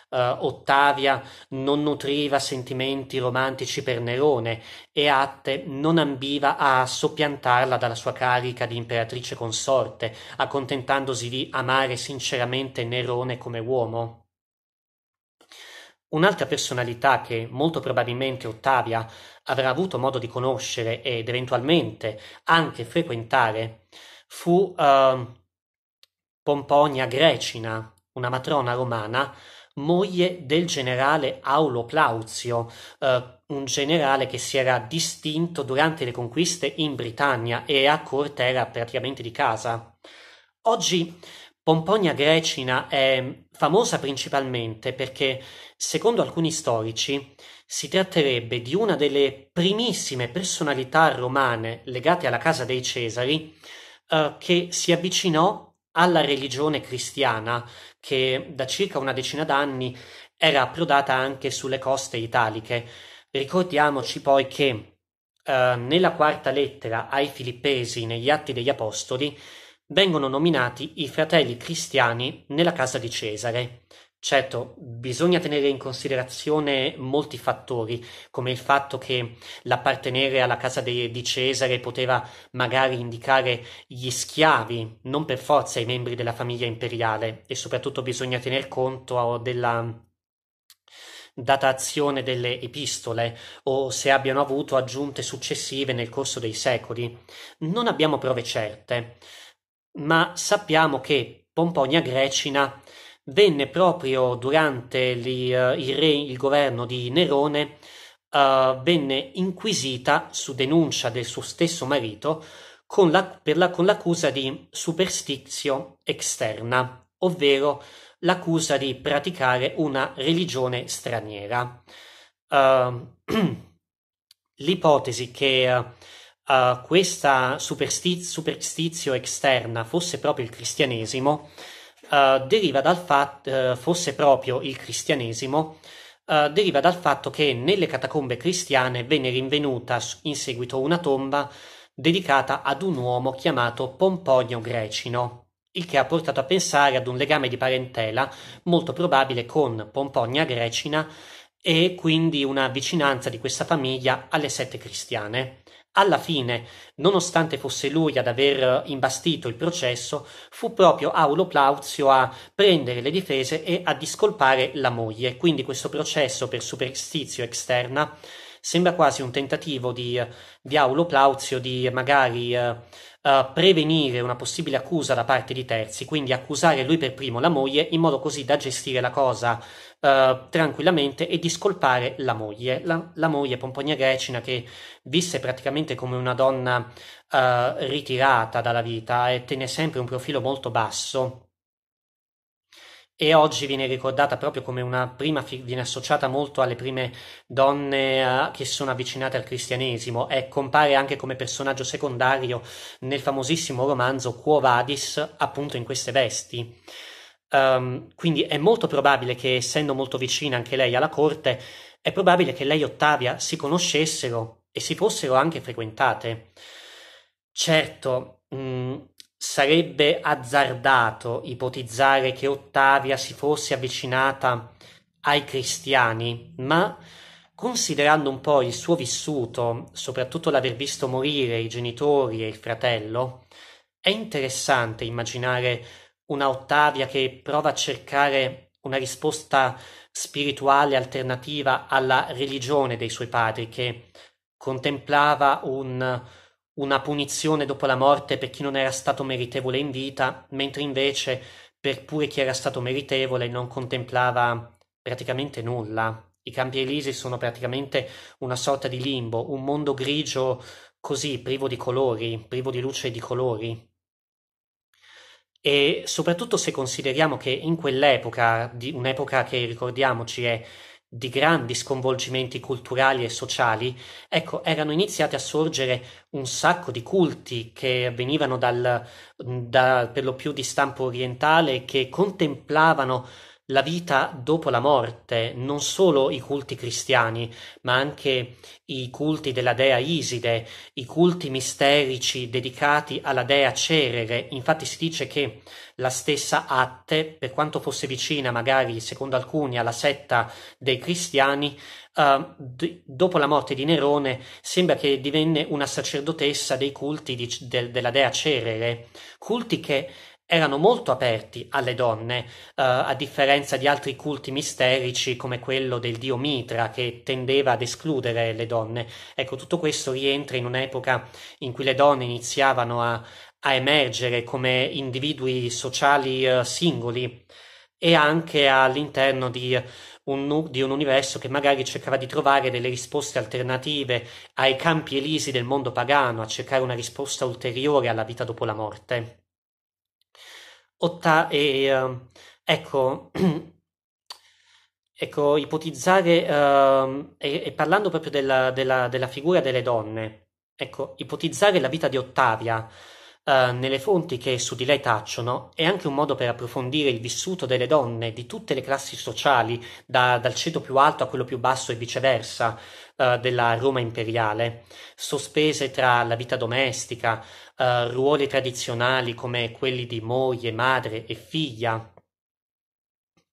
uh, Ottavia non nutriva sentimenti romantici per Nerone e Atte non ambiva a soppiantarla dalla sua carica di imperatrice consorte, accontentandosi di amare sinceramente Nerone come uomo. Un'altra personalità che molto probabilmente Ottavia avrà avuto modo di conoscere ed eventualmente anche frequentare fu uh, Pomponia Grecina, una matrona romana, moglie del generale Aulo Plauzio, uh, un generale che si era distinto durante le conquiste in Britannia e a corte era praticamente di casa. Oggi Pomponia Grecina è famosa principalmente perché, secondo alcuni storici, si tratterebbe di una delle primissime personalità romane legate alla casa dei Cesari eh, che si avvicinò alla religione cristiana che da circa una decina d'anni era approdata anche sulle coste italiche. Ricordiamoci poi che eh, nella quarta lettera ai Filippesi, negli Atti degli Apostoli, vengono nominati i fratelli cristiani nella casa di Cesare. Certo, bisogna tenere in considerazione molti fattori, come il fatto che l'appartenere alla casa de- di Cesare poteva magari indicare gli schiavi, non per forza i membri della famiglia imperiale, e soprattutto bisogna tener conto oh, della datazione delle epistole o se abbiano avuto aggiunte successive nel corso dei secoli. Non abbiamo prove certe ma sappiamo che Pomponia Grecina venne proprio durante gli, uh, il, re, il, governo di Nerone, uh, venne inquisita su denuncia del suo stesso marito con, la, la, con l'accusa di superstizio esterna, ovvero l'accusa di praticare una religione straniera. Uh, l'ipotesi che eh, uh, questa superstiz- superstizio esterna fosse proprio il cristianesimo, uh, deriva dal fatto, eh, fosse proprio il cristianesimo, Uh, deriva dal fatto che nelle catacombe cristiane venne rinvenuta in seguito una tomba dedicata ad un uomo chiamato Pomponio Grecino, il che ha portato a pensare ad un legame di parentela molto probabile con Pomponia Grecina e quindi una vicinanza di questa famiglia alle sette cristiane. Alla fine, nonostante fosse lui ad aver imbastito il processo, fu proprio Aulo Plauzio a prendere le difese e a discolpare la moglie. Quindi questo processo per superstizio esterna Sembra quasi un tentativo di, eh, di Aulo Plauzio di magari eh, eh, prevenire una possibile accusa da parte di terzi, quindi accusare lui per primo la moglie in modo così da gestire la cosa eh, tranquillamente e discolpare la moglie. La, la moglie Pomponia Grecina che visse praticamente come una donna eh, ritirata dalla vita e tenne sempre un profilo molto basso e oggi viene ricordata proprio come una prima, viene associata molto alle prime donne a, eh, che sono avvicinate al cristianesimo e compare anche come personaggio secondario nel famosissimo romanzo Quo Vadis, appunto in queste vesti. Um, quindi è molto probabile che, essendo molto vicina anche lei alla corte, è probabile che lei e Ottavia si conoscessero e si fossero anche frequentate. Certo, mh, mm, Sarebbe azzardato ipotizzare che Ottavia si fosse avvicinata ai cristiani, ma considerando un po' il suo vissuto, soprattutto l'aver visto morire i genitori e il fratello, è interessante immaginare una Ottavia che prova a cercare una risposta spirituale alternativa alla religione dei suoi padri, che contemplava un una punizione dopo la morte per chi non era stato meritevole in vita, mentre invece per pure chi era stato meritevole non contemplava praticamente nulla. I campi elisi sono praticamente una sorta di limbo, un mondo grigio così, privo di colori, privo di luce e di colori. E soprattutto se consideriamo che in quell'epoca, un'epoca che ricordiamoci è di grandi sconvolgimenti culturali e sociali, ecco, erano iniziati a sorgere un sacco di culti che venivano dal, da, per lo più di stampo orientale, che contemplavano la vita dopo la morte, non solo i culti cristiani, ma anche i culti della dea Iside, i culti misterici dedicati alla dea Cerere. Infatti si dice che la stessa Atte, per quanto fosse vicina magari secondo alcuni alla setta dei cristiani, Uh, d- dopo la morte di Nerone sembra che divenne una sacerdotessa dei culti di, de- della dea Cerere, culti che erano molto aperti alle donne, eh, a differenza di altri culti misterici come quello del dio Mitra che tendeva ad escludere le donne. Ecco, tutto questo rientra in un'epoca in cui le donne iniziavano a, a emergere come individui sociali eh, singoli e anche all'interno di un, di un universo che magari cercava di trovare delle risposte alternative ai campi elisi del mondo pagano, a cercare una risposta ulteriore alla vita dopo la morte. Otta- ehm, ecco, ecco, ipotizzare, uh, e, e, parlando proprio della, della, della, figura delle donne, ecco, ipotizzare la vita di Ottavia uh, nelle fonti che su di lei tacciono è anche un modo per approfondire il vissuto delle donne di tutte le classi sociali, da, dal ceto più alto a quello più basso e viceversa, eh, della Roma imperiale, sospese tra la vita domestica, eh, ruoli tradizionali come quelli di moglie, madre e figlia,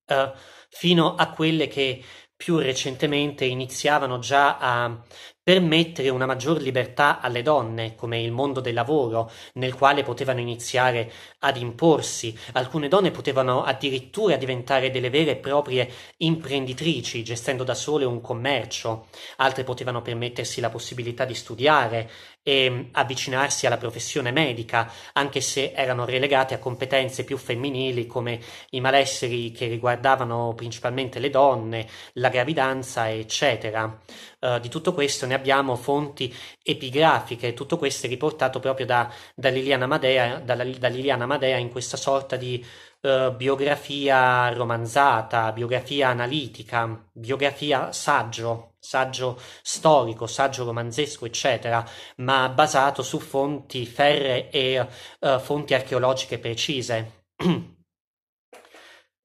eh, fino a quelle che più recentemente iniziavano già a permettere una maggior libertà alle donne, come il mondo del lavoro, nel quale potevano iniziare ad imporsi. Alcune donne potevano addirittura diventare delle vere e proprie imprenditrici, gestendo da sole un commercio, altre potevano permettersi la possibilità di studiare e mm, avvicinarsi alla professione medica, anche se erano relegate a competenze più femminili come i malesseri che riguardavano principalmente le donne, la gravidanza, eccetera. Uh, di tutto questo ne abbiamo fonti epigrafiche, tutto questo è riportato proprio da, da Liliana Madea, da, da Liliana Madea in questa sorta di eh, biografia romanzata, biografia analitica, biografia saggio, saggio storico, saggio romanzesco, eccetera, ma basato su fonti ferre e eh, fonti archeologiche precise.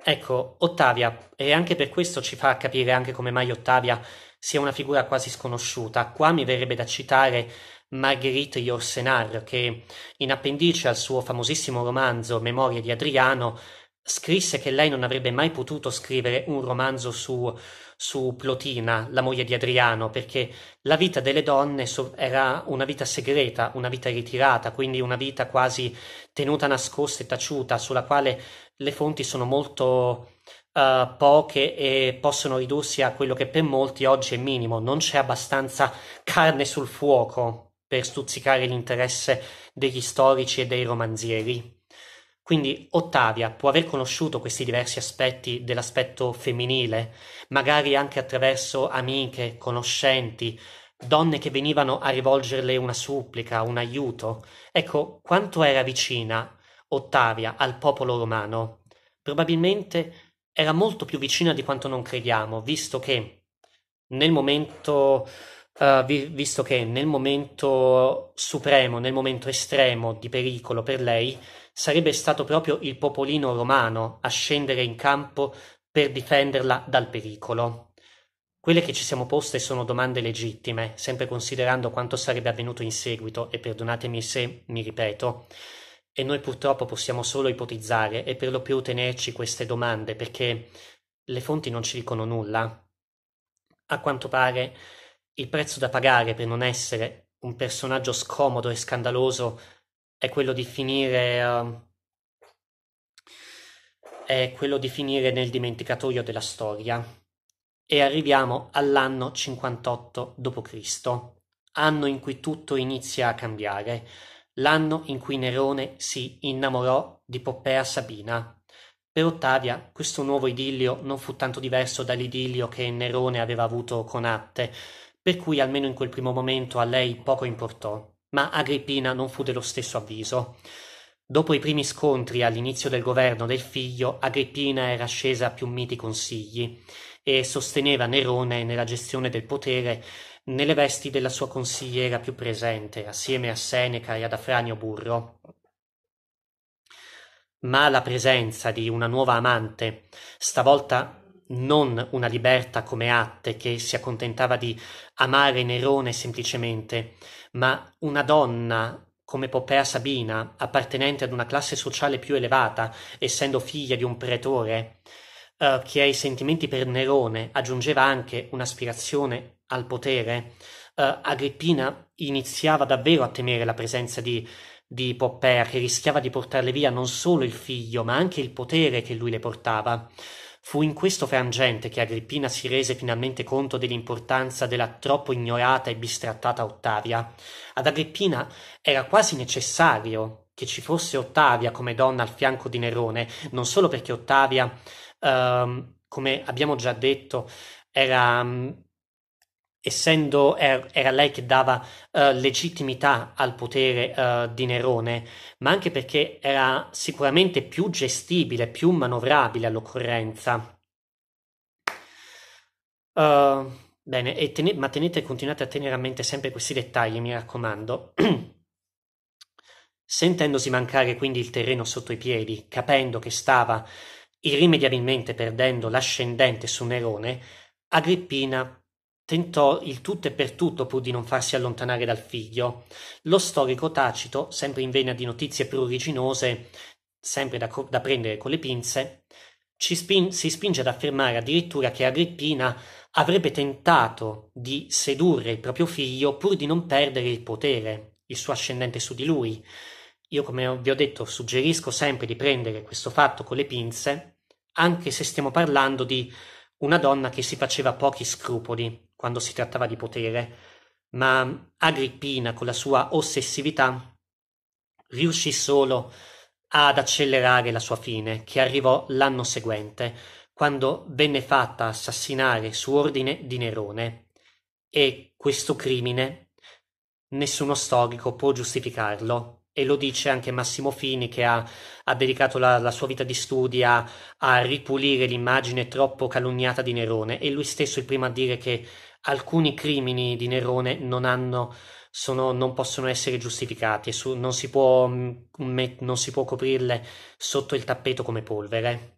ecco, Ottavia, e anche per questo ci fa capire anche come mai Ottavia sia una figura quasi sconosciuta. Qua mi verrebbe da citare Marguerite Yourcenar, che in appendice al suo famosissimo romanzo Memorie di Adriano scrisse che lei non avrebbe mai potuto scrivere un romanzo su, su Plotina, la moglie di Adriano, perché la vita delle donne era una vita segreta, una vita ritirata, quindi una vita quasi tenuta nascosta e taciuta, sulla quale le fonti sono molto uh, poche e possono ridursi a quello che per molti oggi è minimo, non c'è abbastanza carne sul fuoco per stuzzicare l'interesse degli storici e dei romanzieri. Quindi Ottavia può aver conosciuto questi diversi aspetti dell'aspetto femminile, magari anche attraverso amiche, conoscenti, donne che venivano a rivolgerle una supplica, un aiuto. Ecco, quanto era vicina Ottavia al popolo romano? Probabilmente era molto più vicina di quanto non crediamo, visto che nel momento eh, vi, visto che nel momento supremo, nel momento estremo di pericolo per lei, sarebbe stato proprio il popolino romano a scendere in campo per difenderla dal pericolo. Quelle che ci siamo poste sono domande legittime, sempre considerando quanto sarebbe avvenuto in seguito, e perdonatemi se mi ripeto. E noi purtroppo possiamo solo ipotizzare e per lo più tenerci queste domande perché le fonti non ci dicono nulla. A quanto pare, il prezzo da pagare per non essere un personaggio scomodo e scandaloso è quello di finire. Uh, è quello di finire nel dimenticatoio della storia. E arriviamo all'anno 58 d.C., anno in cui tutto inizia a cambiare, l'anno in cui Nerone si innamorò di Poppea Sabina. Per Ottavia questo nuovo idillio non fu tanto diverso dall'idillio che Nerone aveva avuto con Atte, per cui almeno in quel primo momento a lei poco importò, ma Agrippina non fu dello stesso avviso. Dopo i primi scontri all'inizio del governo del figlio, Agrippina era scesa a più miti consigli e sosteneva Nerone nella gestione del potere nelle vesti della sua consigliera più presente, assieme a Seneca e ad Afranio Burro. Ma la presenza di una nuova amante, stavolta non una libertà come Atte che si accontentava di amare Nerone semplicemente, ma una donna come Poppea Sabina, appartenente ad una classe sociale più elevata, essendo figlia di un pretore, eh, che ai sentimenti per Nerone aggiungeva anche un'aspirazione al potere, eh, Agrippina iniziava davvero a temere la presenza di, di Poppea, che rischiava di portarle via non solo il figlio, ma anche il potere che lui le portava. Fu in questo frangente che Agrippina si rese finalmente conto dell'importanza della troppo ignorata e bistrattata Ottavia. Ad Agrippina era quasi necessario che ci fosse Ottavia come donna al fianco di Nerone, non solo perché Ottavia, ehm, come abbiamo già detto, era mm, essendo er-, era lei che dava uh, legittimità al potere uh, di Nerone, ma anche perché era sicuramente più gestibile, più manovrabile all'occorrenza. Uh, bene, ten- ma tenete e continuate a tenere a mente sempre questi dettagli, mi raccomando. Sentendosi mancare quindi il terreno sotto i piedi, capendo che stava irrimediabilmente perdendo l'ascendente su Nerone, Agrippina tentò il tutto e per tutto pur di non farsi allontanare dal figlio. Lo storico Tacito, sempre in vena di notizie pruriginose, sempre da, co- da prendere con le pinze, spin- si spinge ad affermare addirittura che Agrippina avrebbe tentato di sedurre il proprio figlio pur di non perdere il potere, il suo ascendente su di lui. Io, come vi ho detto, suggerisco sempre di prendere questo fatto con le pinze, anche se stiamo parlando di una donna che si faceva pochi scrupoli quando si trattava di potere, ma Agrippina con la sua ossessività riuscì solo ad accelerare la sua fine, che arrivò l'anno seguente, quando venne fatta assassinare su ordine di Nerone. E questo crimine nessuno storico può giustificarlo, e lo dice anche Massimo Fini che ha, ha dedicato la, la, sua vita di studi a, a ripulire l'immagine troppo calunniata di Nerone, e lui stesso è il primo a dire che alcuni crimini di Nerone non, hanno, sono, non possono essere giustificati, su, non, si può, mm, me, non si può coprirle sotto il tappeto come polvere.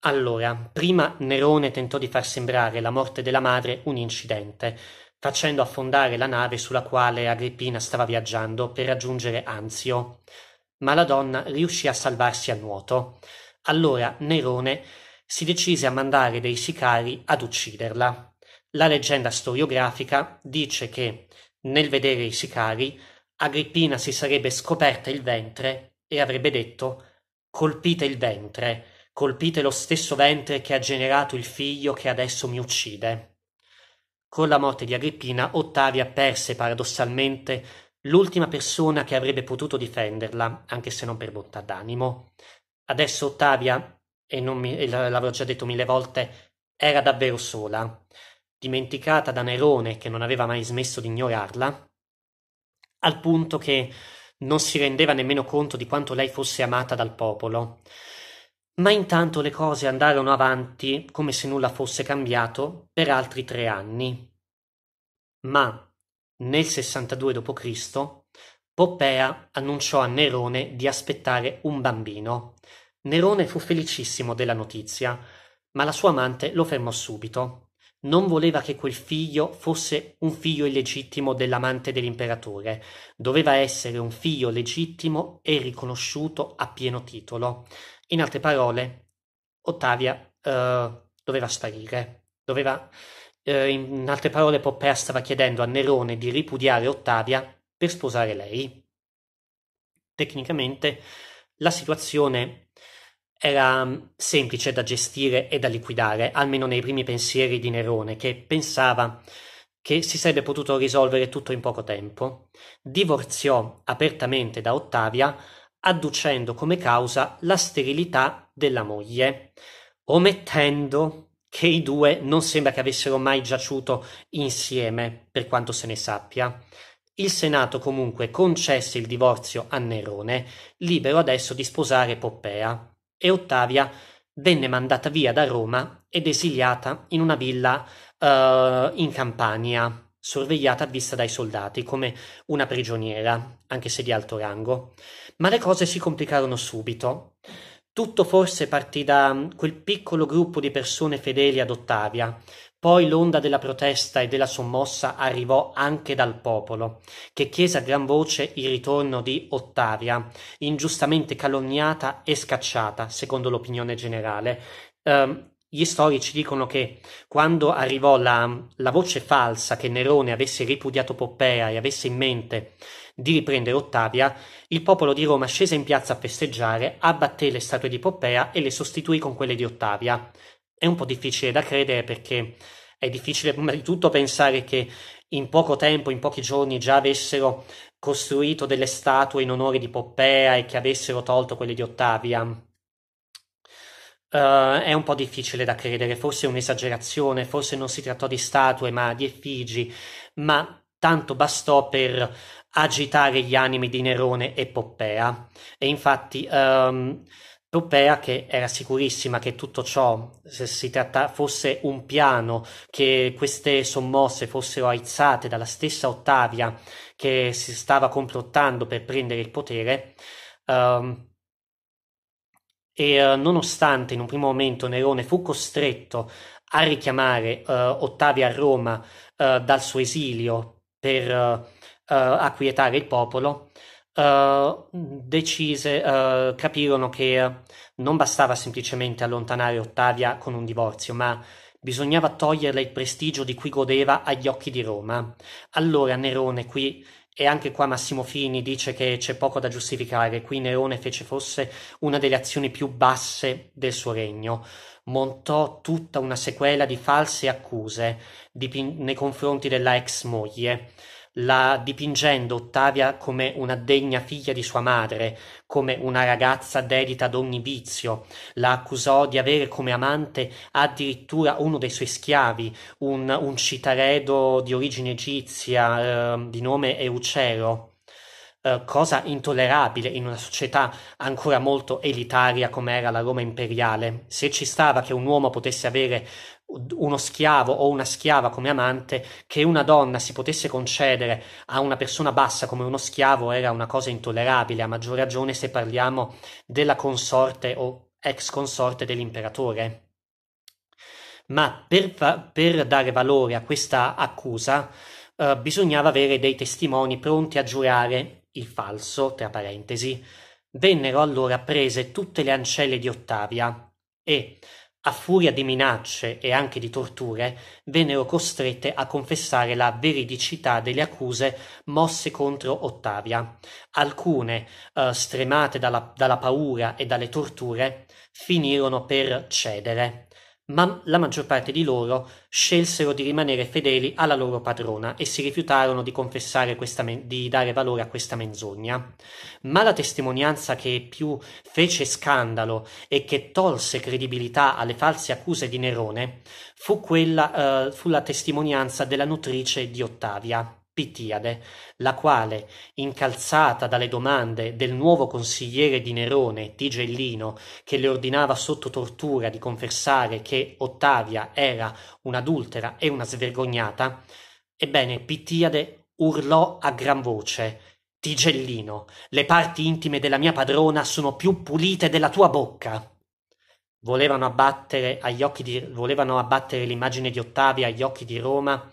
Allora, prima Nerone tentò di far sembrare la morte della madre un incidente, facendo affondare la nave sulla quale Agrippina stava viaggiando per raggiungere Anzio, ma la donna riuscì a salvarsi a nuoto. Allora Nerone si decise a mandare dei sicari ad ucciderla. La leggenda storiografica dice che, nel vedere i sicari, Agrippina si sarebbe scoperta il ventre e avrebbe detto colpite il ventre, colpite lo stesso ventre che ha generato il figlio che adesso mi uccide. Con la morte di Agrippina, Ottavia perse paradossalmente l'ultima persona che avrebbe potuto difenderla, anche se non per bontà d'animo. Adesso Ottavia, e, mi, e l'avrò già detto mille volte, era davvero sola dimenticata da Nerone che non aveva mai smesso di ignorarla, al punto che non si rendeva nemmeno conto di quanto lei fosse amata dal popolo. Ma intanto le cose andarono avanti come se nulla fosse cambiato per altri tre anni. Ma nel 62 d.C. Poppea annunciò a Nerone di aspettare un bambino. Nerone fu felicissimo della notizia, ma la sua amante lo fermò subito non voleva che quel figlio fosse un figlio illegittimo dell'amante dell'imperatore, doveva essere un figlio legittimo e riconosciuto a pieno titolo. In altre parole, Ottavia eh, doveva sparire, doveva, eh, in altre parole Poppea stava chiedendo a Nerone di ripudiare Ottavia per sposare lei. Tecnicamente la situazione era mm, semplice da gestire e da liquidare, almeno nei primi pensieri di Nerone, che pensava che si sarebbe potuto risolvere tutto in poco tempo. Divorziò apertamente da Ottavia, adducendo come causa la sterilità della moglie, omettendo che i due non sembra che avessero mai giaciuto insieme, per quanto se ne sappia. Il Senato comunque concesse il divorzio a Nerone, libero adesso di sposare Poppea e Ottavia venne mandata via da Roma ed esiliata in una villa uh, in Campania, sorvegliata a vista dai soldati come una prigioniera, anche se di alto rango. Ma le cose si complicarono subito. Tutto forse partì da mm, quel piccolo gruppo di persone fedeli ad Ottavia, poi l'onda della protesta e della sommossa arrivò anche dal popolo, che chiese a gran voce il ritorno di Ottavia, ingiustamente calunniata e scacciata, secondo l'opinione generale. Um, gli storici dicono che quando arrivò la, la voce falsa che Nerone avesse ripudiato Poppea e avesse in mente di riprendere Ottavia, il popolo di Roma scese in piazza a festeggiare, abbatté le statue di Poppea e le sostituì con quelle di Ottavia è un po' difficile da credere perché è difficile prima di tutto pensare che in poco tempo, in pochi giorni, già avessero costruito delle statue in onore di Poppea e che avessero tolto quelle di Ottavia. Uh, è un po' difficile da credere, forse è un'esagerazione, forse non si trattò di statue ma di effigi, ma tanto bastò per agitare gli animi di Nerone e Poppea. E infatti um, Poppea che era sicurissima che tutto ciò se si tratta, fosse un piano, che queste sommosse fossero aizzate dalla stessa Ottavia che si stava complottando per prendere il potere. Um, e uh, nonostante in un primo momento Nerone fu costretto a richiamare uh, Ottavia a Roma uh, dal suo esilio per acquietare il popolo, eh, decise, uh, capirono che non bastava semplicemente allontanare Ottavia con un divorzio, ma bisognava toglierle il prestigio di cui godeva agli occhi di Roma. Allora Nerone qui e anche qua Massimo Fini dice che c'è poco da giustificare, qui Nerone fece forse una delle azioni più basse del suo regno, montò tutta una sequela di false accuse di, nei confronti della ex moglie, la dipingendo Ottavia come una degna figlia di sua madre, come una ragazza dedita ad ogni vizio, la accusò di avere come amante addirittura uno dei suoi schiavi, un, un citaredo di origine egizia eh, di nome Eucero eh, cosa intollerabile in una società ancora molto elitaria come era la Roma imperiale. Se ci stava che un uomo potesse avere uno schiavo o una schiava come amante, che una donna si potesse concedere a una persona bassa come uno schiavo era una cosa intollerabile, a maggior ragione se parliamo della consorte o ex consorte dell'imperatore. Ma per, per dare valore a questa accusa, eh, bisognava avere dei testimoni pronti a giurare il falso, tra parentesi, vennero allora prese tutte le ancelle di Ottavia e, a furia di minacce e anche di torture, vennero costrette a confessare la veridicità delle accuse mosse contro Ottavia. Alcune, eh, stremate dalla, dalla paura e dalle torture, finirono per cedere ma la maggior parte di loro scelsero di rimanere fedeli alla loro padrona e si rifiutarono di, men- di dare valore a questa menzogna. Ma la testimonianza che più fece scandalo e che tolse credibilità alle false accuse di Nerone fu, quella, eh, fu la testimonianza della nutrice di Ottavia, Pitiade, la quale, incalzata dalle domande del nuovo consigliere di Nerone, Tigellino, che le ordinava sotto tortura di confessare che Ottavia era un'adultera e una svergognata, ebbene Pitiade urlò a gran voce Tigellino, le parti intime della mia padrona sono più pulite della tua bocca. Volevano abbattere, volevano abbattere l'immagine di Ottavia agli occhi di Roma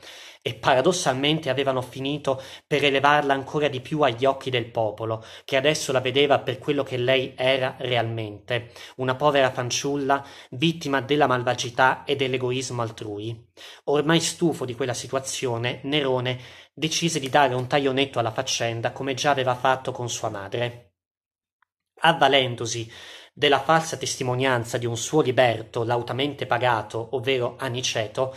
e paradossalmente avevano finito per elevarla ancora di più agli occhi del popolo, che adesso la vedeva per quello che lei era realmente, una povera fanciulla vittima della malvagità e dell'egoismo altrui. Ormai stufo di quella situazione, Nerone decise di dare un taglio netto alla faccenda come già aveva fatto con sua madre. Avvalendosi della falsa testimonianza di un suo liberto lautamente pagato, ovvero Aniceto,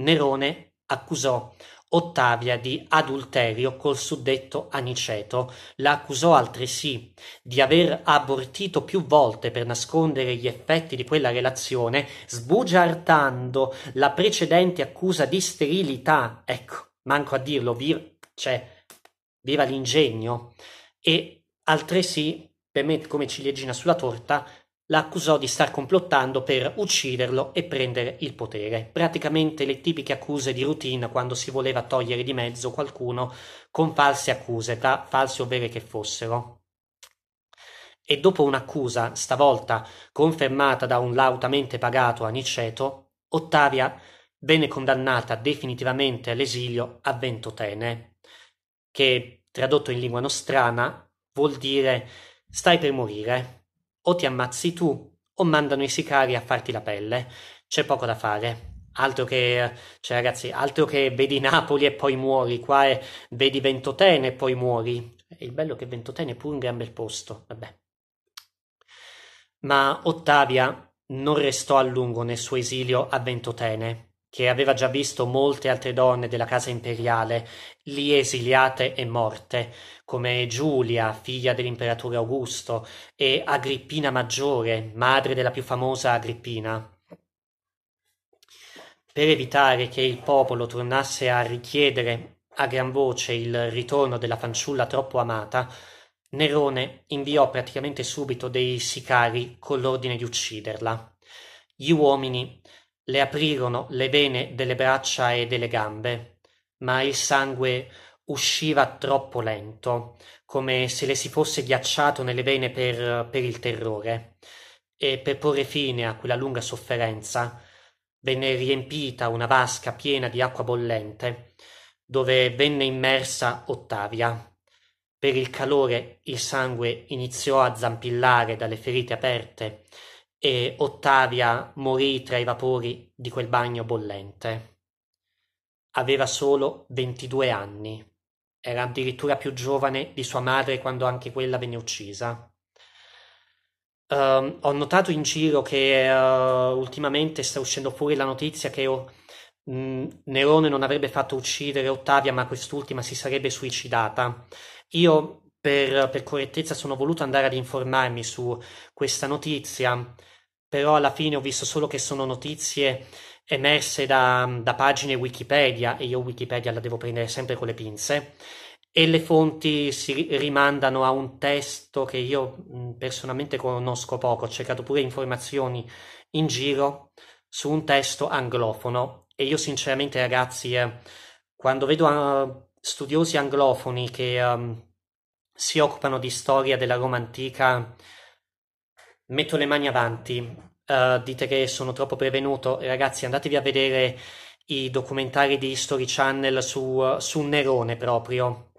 Nerone accusò Ottavia di adulterio col suddetto Aniceto, la accusò altresì di aver abortito più volte per nascondere gli effetti di quella relazione, sbugiardando la precedente accusa di sterilità. Ecco, manco a dirlo, vir- cioè, viva l'ingegno. E altresì, per me come ciliegina sulla torta, la accusò di star complottando per ucciderlo e prendere il potere. Praticamente le tipiche accuse di routine quando si voleva togliere di mezzo qualcuno con false accuse, tra false o vere che fossero. E dopo un'accusa, stavolta confermata da un lautamente pagato aniceto, Ottavia venne condannata definitivamente all'esilio a Ventotene, che tradotto in lingua nostrana vuol dire stai per morire, o ti ammazzi tu o mandano i sicari a farti la pelle. C'è poco da fare. Altro che, cioè ragazzi, altro che vedi Napoli e poi muori, qua è vedi Ventotene e poi muori. Il bello è che Ventotene è pure un gran bel posto, vabbè. Ma Ottavia non restò a lungo nel suo esilio a Ventotene che aveva già visto molte altre donne della casa imperiale, lì esiliate e morte, come Giulia, figlia dell'imperatore Augusto, e Agrippina Maggiore, madre della più famosa Agrippina. Per evitare che il popolo tornasse a richiedere a gran voce il ritorno della fanciulla troppo amata, Nerone inviò praticamente subito dei sicari con l'ordine di ucciderla. Gli uomini le aprirono le vene delle braccia e delle gambe, ma il sangue usciva troppo lento, come se le si fosse ghiacciato nelle vene per, per il terrore. E per porre fine a quella lunga sofferenza, venne riempita una vasca piena di acqua bollente, dove venne immersa Ottavia. Per il calore il sangue iniziò a zampillare dalle ferite aperte e Ottavia morì tra i vapori di quel bagno bollente. Aveva solo 22 anni. Era addirittura più giovane di sua madre quando anche quella venne uccisa. Uh, ho notato in giro che uh, ultimamente sta uscendo fuori la notizia che oh, mh, mm, Nerone non avrebbe fatto uccidere Ottavia, ma quest'ultima si sarebbe suicidata. Io per, per correttezza sono voluto andare ad informarmi su questa notizia, però alla fine ho visto solo che sono notizie emerse da, da, pagine Wikipedia, e io Wikipedia la devo prendere sempre con le pinze, e le fonti si rimandano a un testo che io personalmente conosco poco, ho cercato pure informazioni in giro su un testo anglofono e io sinceramente ragazzi eh, quando vedo uh, studiosi anglofoni che um, si occupano di storia della Roma antica, metto le mani avanti. Uh, dite che sono troppo prevenuto, ragazzi, andatevi a vedere i documentari di History Channel su, eh, su Nerone proprio.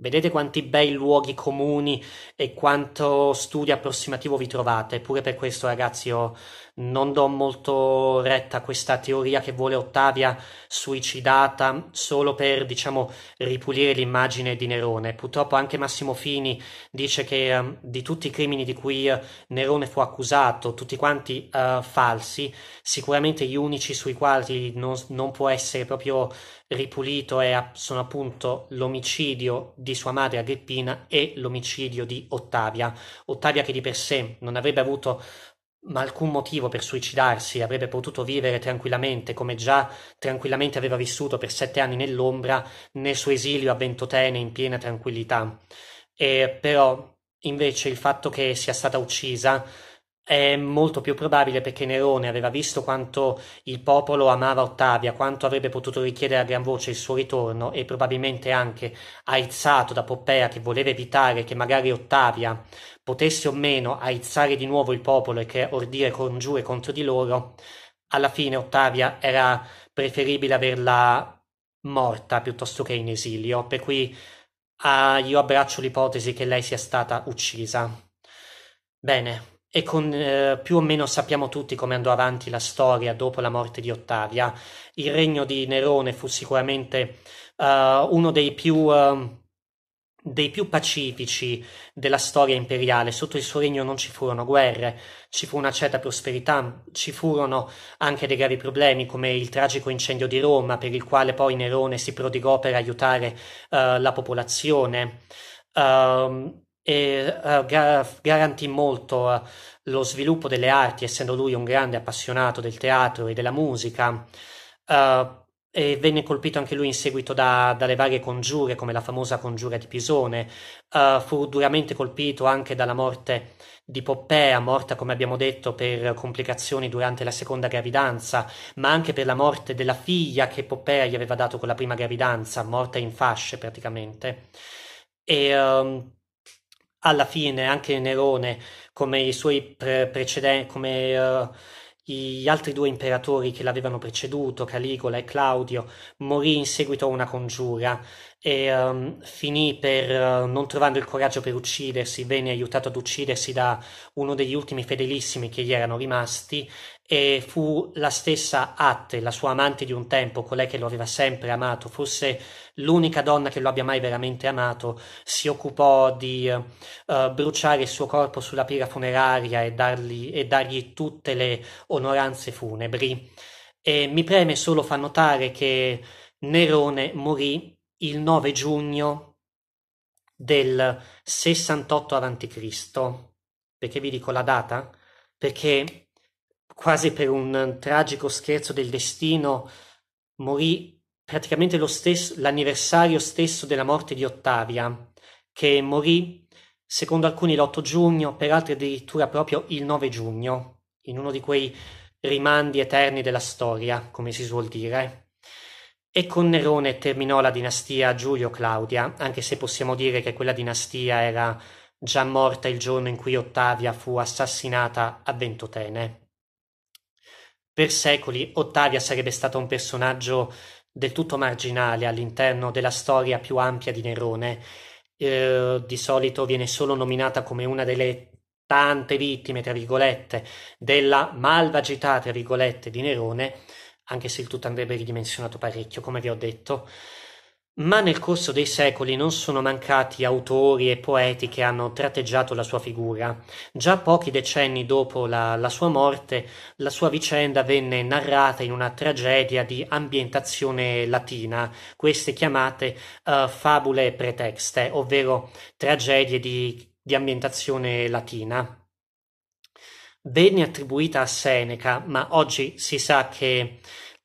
Vedete quanti bei luoghi comuni e quanto studio approssimativo vi trovate. Eppure per questo, ragazzi, io non do molto retta a questa teoria che vuole Ottavia suicidata solo per, diciamo, ripulire l'immagine di Nerone. Purtroppo anche Massimo Fini dice che um, di tutti i crimini di cui uh, Nerone fu accusato, tutti quanti uh, falsi, sicuramente gli unici sui quali non, non può essere proprio ripulito è, sono appunto l'omicidio di sua madre Agrippina e l'omicidio di Ottavia. Ottavia che di per sé non avrebbe avuto ma alcun motivo per suicidarsi, avrebbe potuto vivere tranquillamente, come già tranquillamente aveva vissuto per sette anni nell'ombra, nel suo esilio a Ventotene in piena tranquillità. E però invece il fatto che sia stata uccisa è molto più probabile perché Nerone aveva visto quanto il popolo amava Ottavia, quanto avrebbe potuto richiedere a gran voce il suo ritorno e probabilmente anche aizzato da Poppea che voleva evitare che magari Ottavia potesse o meno aizzare di nuovo il popolo e che ordire congiure contro di loro, alla fine Ottavia era preferibile averla morta piuttosto che in esilio, per cui ah, io abbraccio l'ipotesi che lei sia stata uccisa. Bene, e con eh, più o meno sappiamo tutti come andò avanti la storia dopo la morte di Ottavia. Il regno di Nerone fu sicuramente uh, uno dei più, uh, dei più pacifici della storia imperiale. Sotto il suo regno non ci furono guerre, ci fu una certa prosperità, ci furono anche dei gravi problemi come il tragico incendio di Roma, per il quale poi Nerone si prodigò per aiutare uh, la popolazione. Uh, e uh, eh, gar- garantì molto uh, lo sviluppo delle arti, essendo lui un grande appassionato del teatro e della musica. Uh, e venne colpito anche lui in seguito da, dalle varie congiure, come la famosa congiura di Pisone. fu duramente colpito anche dalla morte di Poppea, morta come abbiamo detto per complicazioni durante la seconda gravidanza, ma anche per la morte della figlia che Poppea gli aveva dato con la prima gravidanza, morta in fasce praticamente. E, um, alla fine anche Nerone, come i suoi pre- precedenti, come uh, gli altri due imperatori che l'avevano preceduto, Caligola e Claudio, morì in seguito a una congiura e um, finì per, uh, non trovando il coraggio per uccidersi, venne aiutato ad uccidersi da uno degli ultimi fedelissimi che gli erano rimasti e fu la stessa Atte, la sua amante di un tempo, colei che lo aveva sempre amato, forse l'unica donna che lo abbia mai veramente amato, si occupò di uh, bruciare il suo corpo sulla pira funeraria e, dargli, e dargli tutte le onoranze funebri. E mi preme solo far notare che Nerone morì il 9 giugno del 68 a.C. Perché vi dico la data? Perché quasi per un tragico scherzo del destino, morì praticamente lo stesso, l'anniversario stesso della morte di Ottavia, che morì secondo alcuni l'8 giugno, per altri addirittura proprio il 9 giugno, in uno di quei rimandi eterni della storia, come si suol dire. E con Nerone terminò la dinastia Giulio-Claudia, anche se possiamo dire che quella dinastia era già morta il giorno in cui Ottavia fu assassinata a Ventotene. Per secoli Ottavia sarebbe stata un personaggio del tutto marginale all'interno della storia più ampia di Nerone. Eh, di solito viene solo nominata come una delle tante vittime, tra virgolette, della malvagità, tra virgolette, di Nerone, anche se il tutto andrebbe ridimensionato parecchio, come vi ho detto. Ma nel corso dei secoli non sono mancati autori e poeti che hanno tratteggiato la sua figura. Già pochi decenni dopo la, la, sua morte, la sua vicenda venne narrata in una tragedia di ambientazione latina, queste chiamate uh, fabule pretexte, ovvero tragedie di, di ambientazione latina. Venne attribuita a Seneca, ma oggi si sa che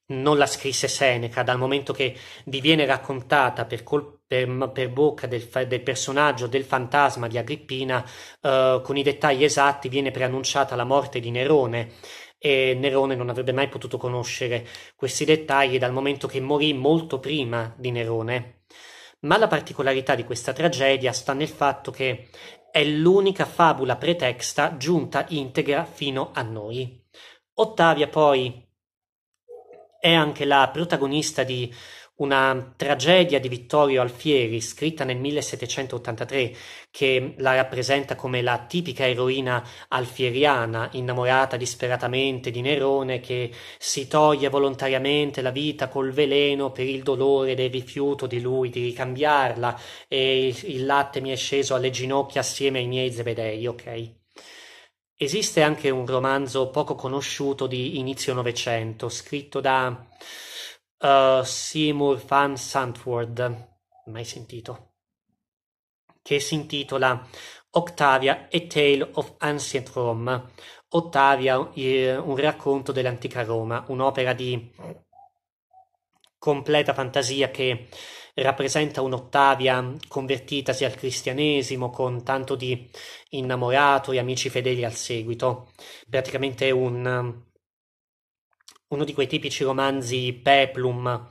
non la scrisse Seneca, dal momento che vi viene raccontata per, col- per, per bocca del, fa- del, personaggio del fantasma di Agrippina, eh, con i dettagli esatti viene preannunciata la morte di Nerone e Nerone non avrebbe mai potuto conoscere questi dettagli dal momento che morì molto prima di Nerone. Ma la particolarità di questa tragedia sta nel fatto che è l'unica fabula pretexta giunta integra fino a noi. Ottavia poi è anche la protagonista di una tragedia di Vittorio Alfieri, scritta nel 1783, che la rappresenta come la tipica eroina alfieriana, innamorata disperatamente di Nerone, che si toglie volontariamente la vita col veleno per il dolore del rifiuto di lui di ricambiarla, e il latte mi è sceso alle ginocchia assieme ai miei zebedei, ok? Esiste anche un romanzo poco conosciuto di inizio Novecento, scritto da uh, Seymour Van Santword, mai sentito, che si intitola Octavia A Tale of Ancient Rome, Ottavia, eh, un racconto dell'antica Roma, un'opera di completa fantasia che rappresenta un'Ottavia convertitasi al cristianesimo con tanto di innamorato e amici fedeli al seguito, praticamente un, uno di quei tipici romanzi peplum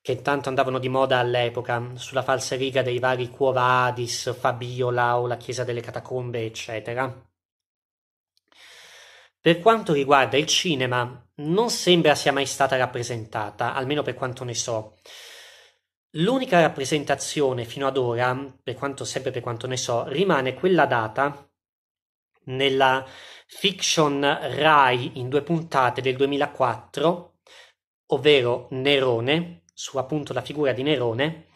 che tanto andavano di moda all'epoca, sulla falsa riga dei vari Cuova Adis, Fabiola o la Chiesa delle Catacombe, eccetera. Per quanto riguarda il cinema, non sembra sia mai stata rappresentata, almeno per quanto ne so. L'unica rappresentazione fino ad ora, per quanto, sempre per quanto ne so, rimane quella data nella fiction Rai in due puntate del 2004, ovvero Nerone, su appunto la figura di Nerone,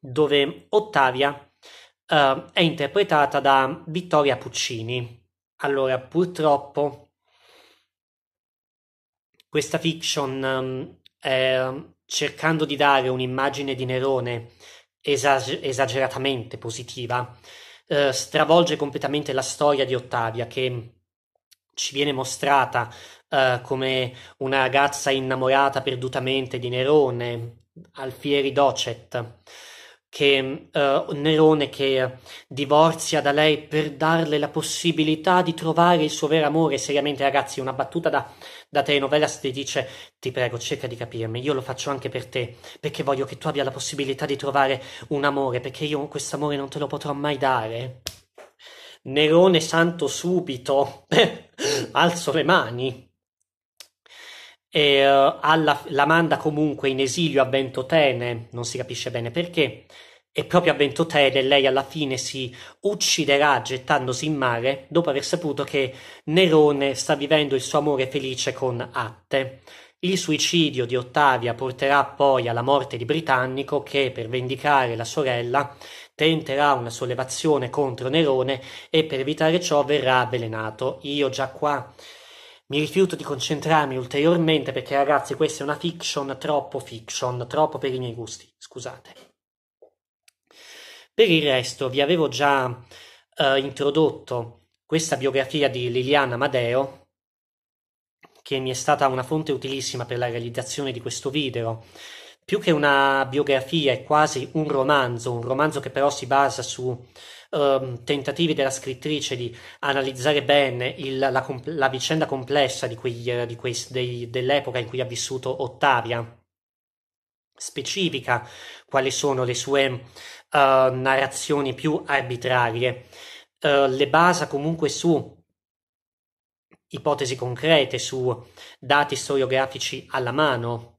dove Ottavia uh, è interpretata da Vittoria Puccini. Allora, purtroppo questa fiction um, è cercando di dare un'immagine di Nerone esager- esageratamente positiva, eh, stravolge completamente la storia di Ottavia che ci viene mostrata eh, come una ragazza innamorata perdutamente di Nerone, Alfieri Docet che eh, uh, Nerone che divorzia da lei per darle la possibilità di trovare il suo vero amore. Seriamente, ragazzi, una battuta da, da telenovela se ti dice ti prego, cerca di capirmi, io lo faccio anche per te, perché voglio che tu abbia la possibilità di trovare un amore, perché io questo amore non te lo potrò mai dare. Nerone santo subito, alzo le mani e uh, alla, la manda comunque in esilio a Ventotene, non si capisce bene perché, e proprio a Ventotene lei alla fine si ucciderà gettandosi in mare dopo aver saputo che Nerone sta vivendo il suo amore felice con Atte. Il suicidio di Ottavia porterà poi alla morte di Britannico che, per vendicare la sorella, tenterà una sollevazione contro Nerone e per evitare ciò verrà avvelenato. Io già qua mi rifiuto di concentrarmi ulteriormente perché ragazzi questa è una fiction troppo fiction, troppo per i miei gusti, scusate. Per il resto vi avevo già eh, introdotto questa biografia di Liliana Madeo che mi è stata una fonte utilissima per la realizzazione di questo video. Più che una biografia è quasi un romanzo, un romanzo che però si basa su um, tentativi della scrittrice di analizzare bene il, la, la, vicenda complessa di quegli, di quei, dei, dell'epoca in cui ha vissuto Ottavia, specifica quali sono le sue uh, narrazioni più arbitrarie, uh, le basa comunque su ipotesi concrete, su dati storiografici alla mano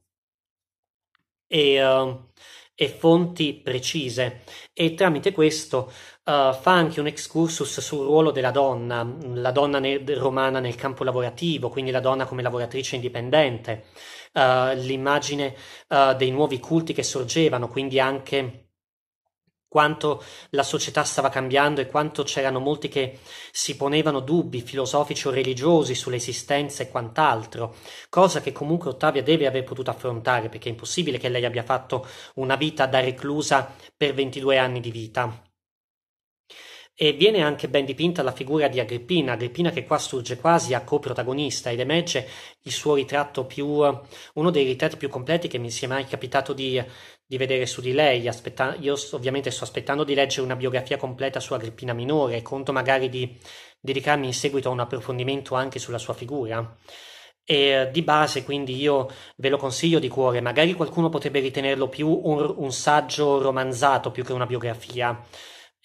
e, uh, e fonti precise e tramite questo eh, fa anche un excursus sul ruolo della donna, la donna nel, romana nel campo lavorativo, quindi la donna come lavoratrice indipendente, uh, l'immagine uh, dei nuovi culti che sorgevano, quindi anche quanto la società stava cambiando e quanto c'erano molti che si ponevano dubbi filosofici o religiosi sull'esistenza e quant'altro, cosa che comunque Ottavia deve aver potuto affrontare, perché è impossibile che lei abbia fatto una vita da reclusa per 22 anni di vita. E viene anche ben dipinta la figura di Agrippina, Agrippina che qua surge quasi a coprotagonista ed emerge il suo ritratto più, uno dei ritratti più completi che mi sia mai capitato di, di vedere su di lei. Aspetta, io ovviamente sto aspettando di leggere una biografia completa su Agrippina minore, conto magari di dedicarmi in seguito a un approfondimento anche sulla sua figura. E di base, quindi io ve lo consiglio di cuore, magari qualcuno potrebbe ritenerlo più un, un saggio romanzato più che una biografia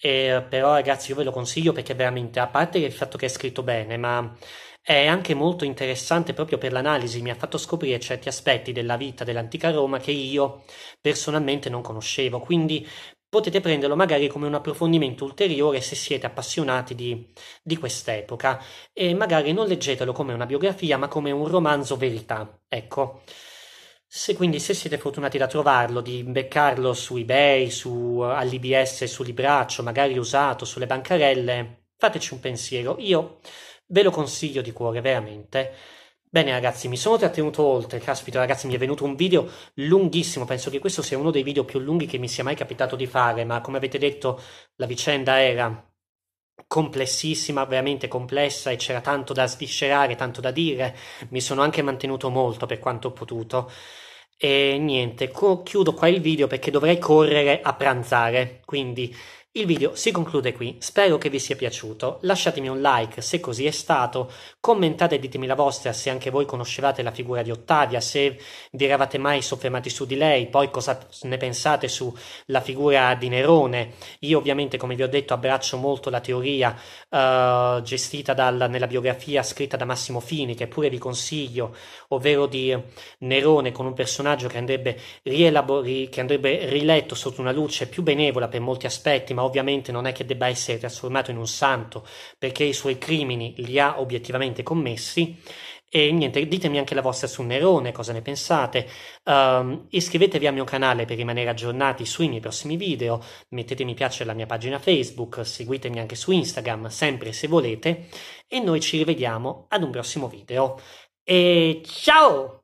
eh, però ragazzi io ve lo consiglio perché veramente, a parte il fatto che è scritto bene, ma è anche molto interessante proprio per l'analisi, mi ha fatto scoprire certi aspetti della vita dell'antica Roma che io personalmente non conoscevo, quindi potete prenderlo magari come un approfondimento ulteriore se siete appassionati di, di quest'epoca e magari non leggetelo come una biografia ma come un romanzo verità, ecco. Se, quindi se siete fortunati da trovarlo, di beccarlo su eBay, su eh, all'IBS, su Libraccio, magari usato, sulle bancarelle, fateci un pensiero. Io ve lo consiglio di cuore, veramente. Bene ragazzi, mi sono trattenuto oltre, caspita ragazzi mi è venuto un video lunghissimo, penso che questo sia uno dei video più lunghi che mi sia mai capitato di fare, ma come avete detto la vicenda era complessissima, veramente complessa e c'era tanto da sviscerare, tanto da dire. Mi sono anche mantenuto molto per quanto ho potuto. E niente, co- chiudo qua il video perché dovrei correre a pranzare, quindi il video si conclude qui, spero che vi sia piaciuto, lasciatemi un like se così è stato, commentate e ditemi la vostra se anche voi conoscevate la figura di Ottavia, se vi eravate mai soffermati su di lei, poi cosa ne pensate sulla figura di Nerone. Io ovviamente, come vi ho detto, abbraccio molto la teoria uh, gestita dal, nella biografia scritta da Massimo Fini, che pure vi consiglio, ovvero di Nerone con un personaggio che andrebbe, rielabor- che andrebbe riletto sotto una luce più benevola per molti aspetti, ma ma ovviamente non è che debba essere trasformato in un santo perché i suoi crimini li ha obiettivamente commessi. E niente, ditemi anche la vostra su Nerone, cosa ne pensate. Um, iscrivetevi al mio canale per rimanere aggiornati sui miei prossimi video, mettete mi piace alla mia pagina Facebook, seguitemi anche su Instagram, sempre se volete, e noi ci rivediamo ad un prossimo video. E ciao!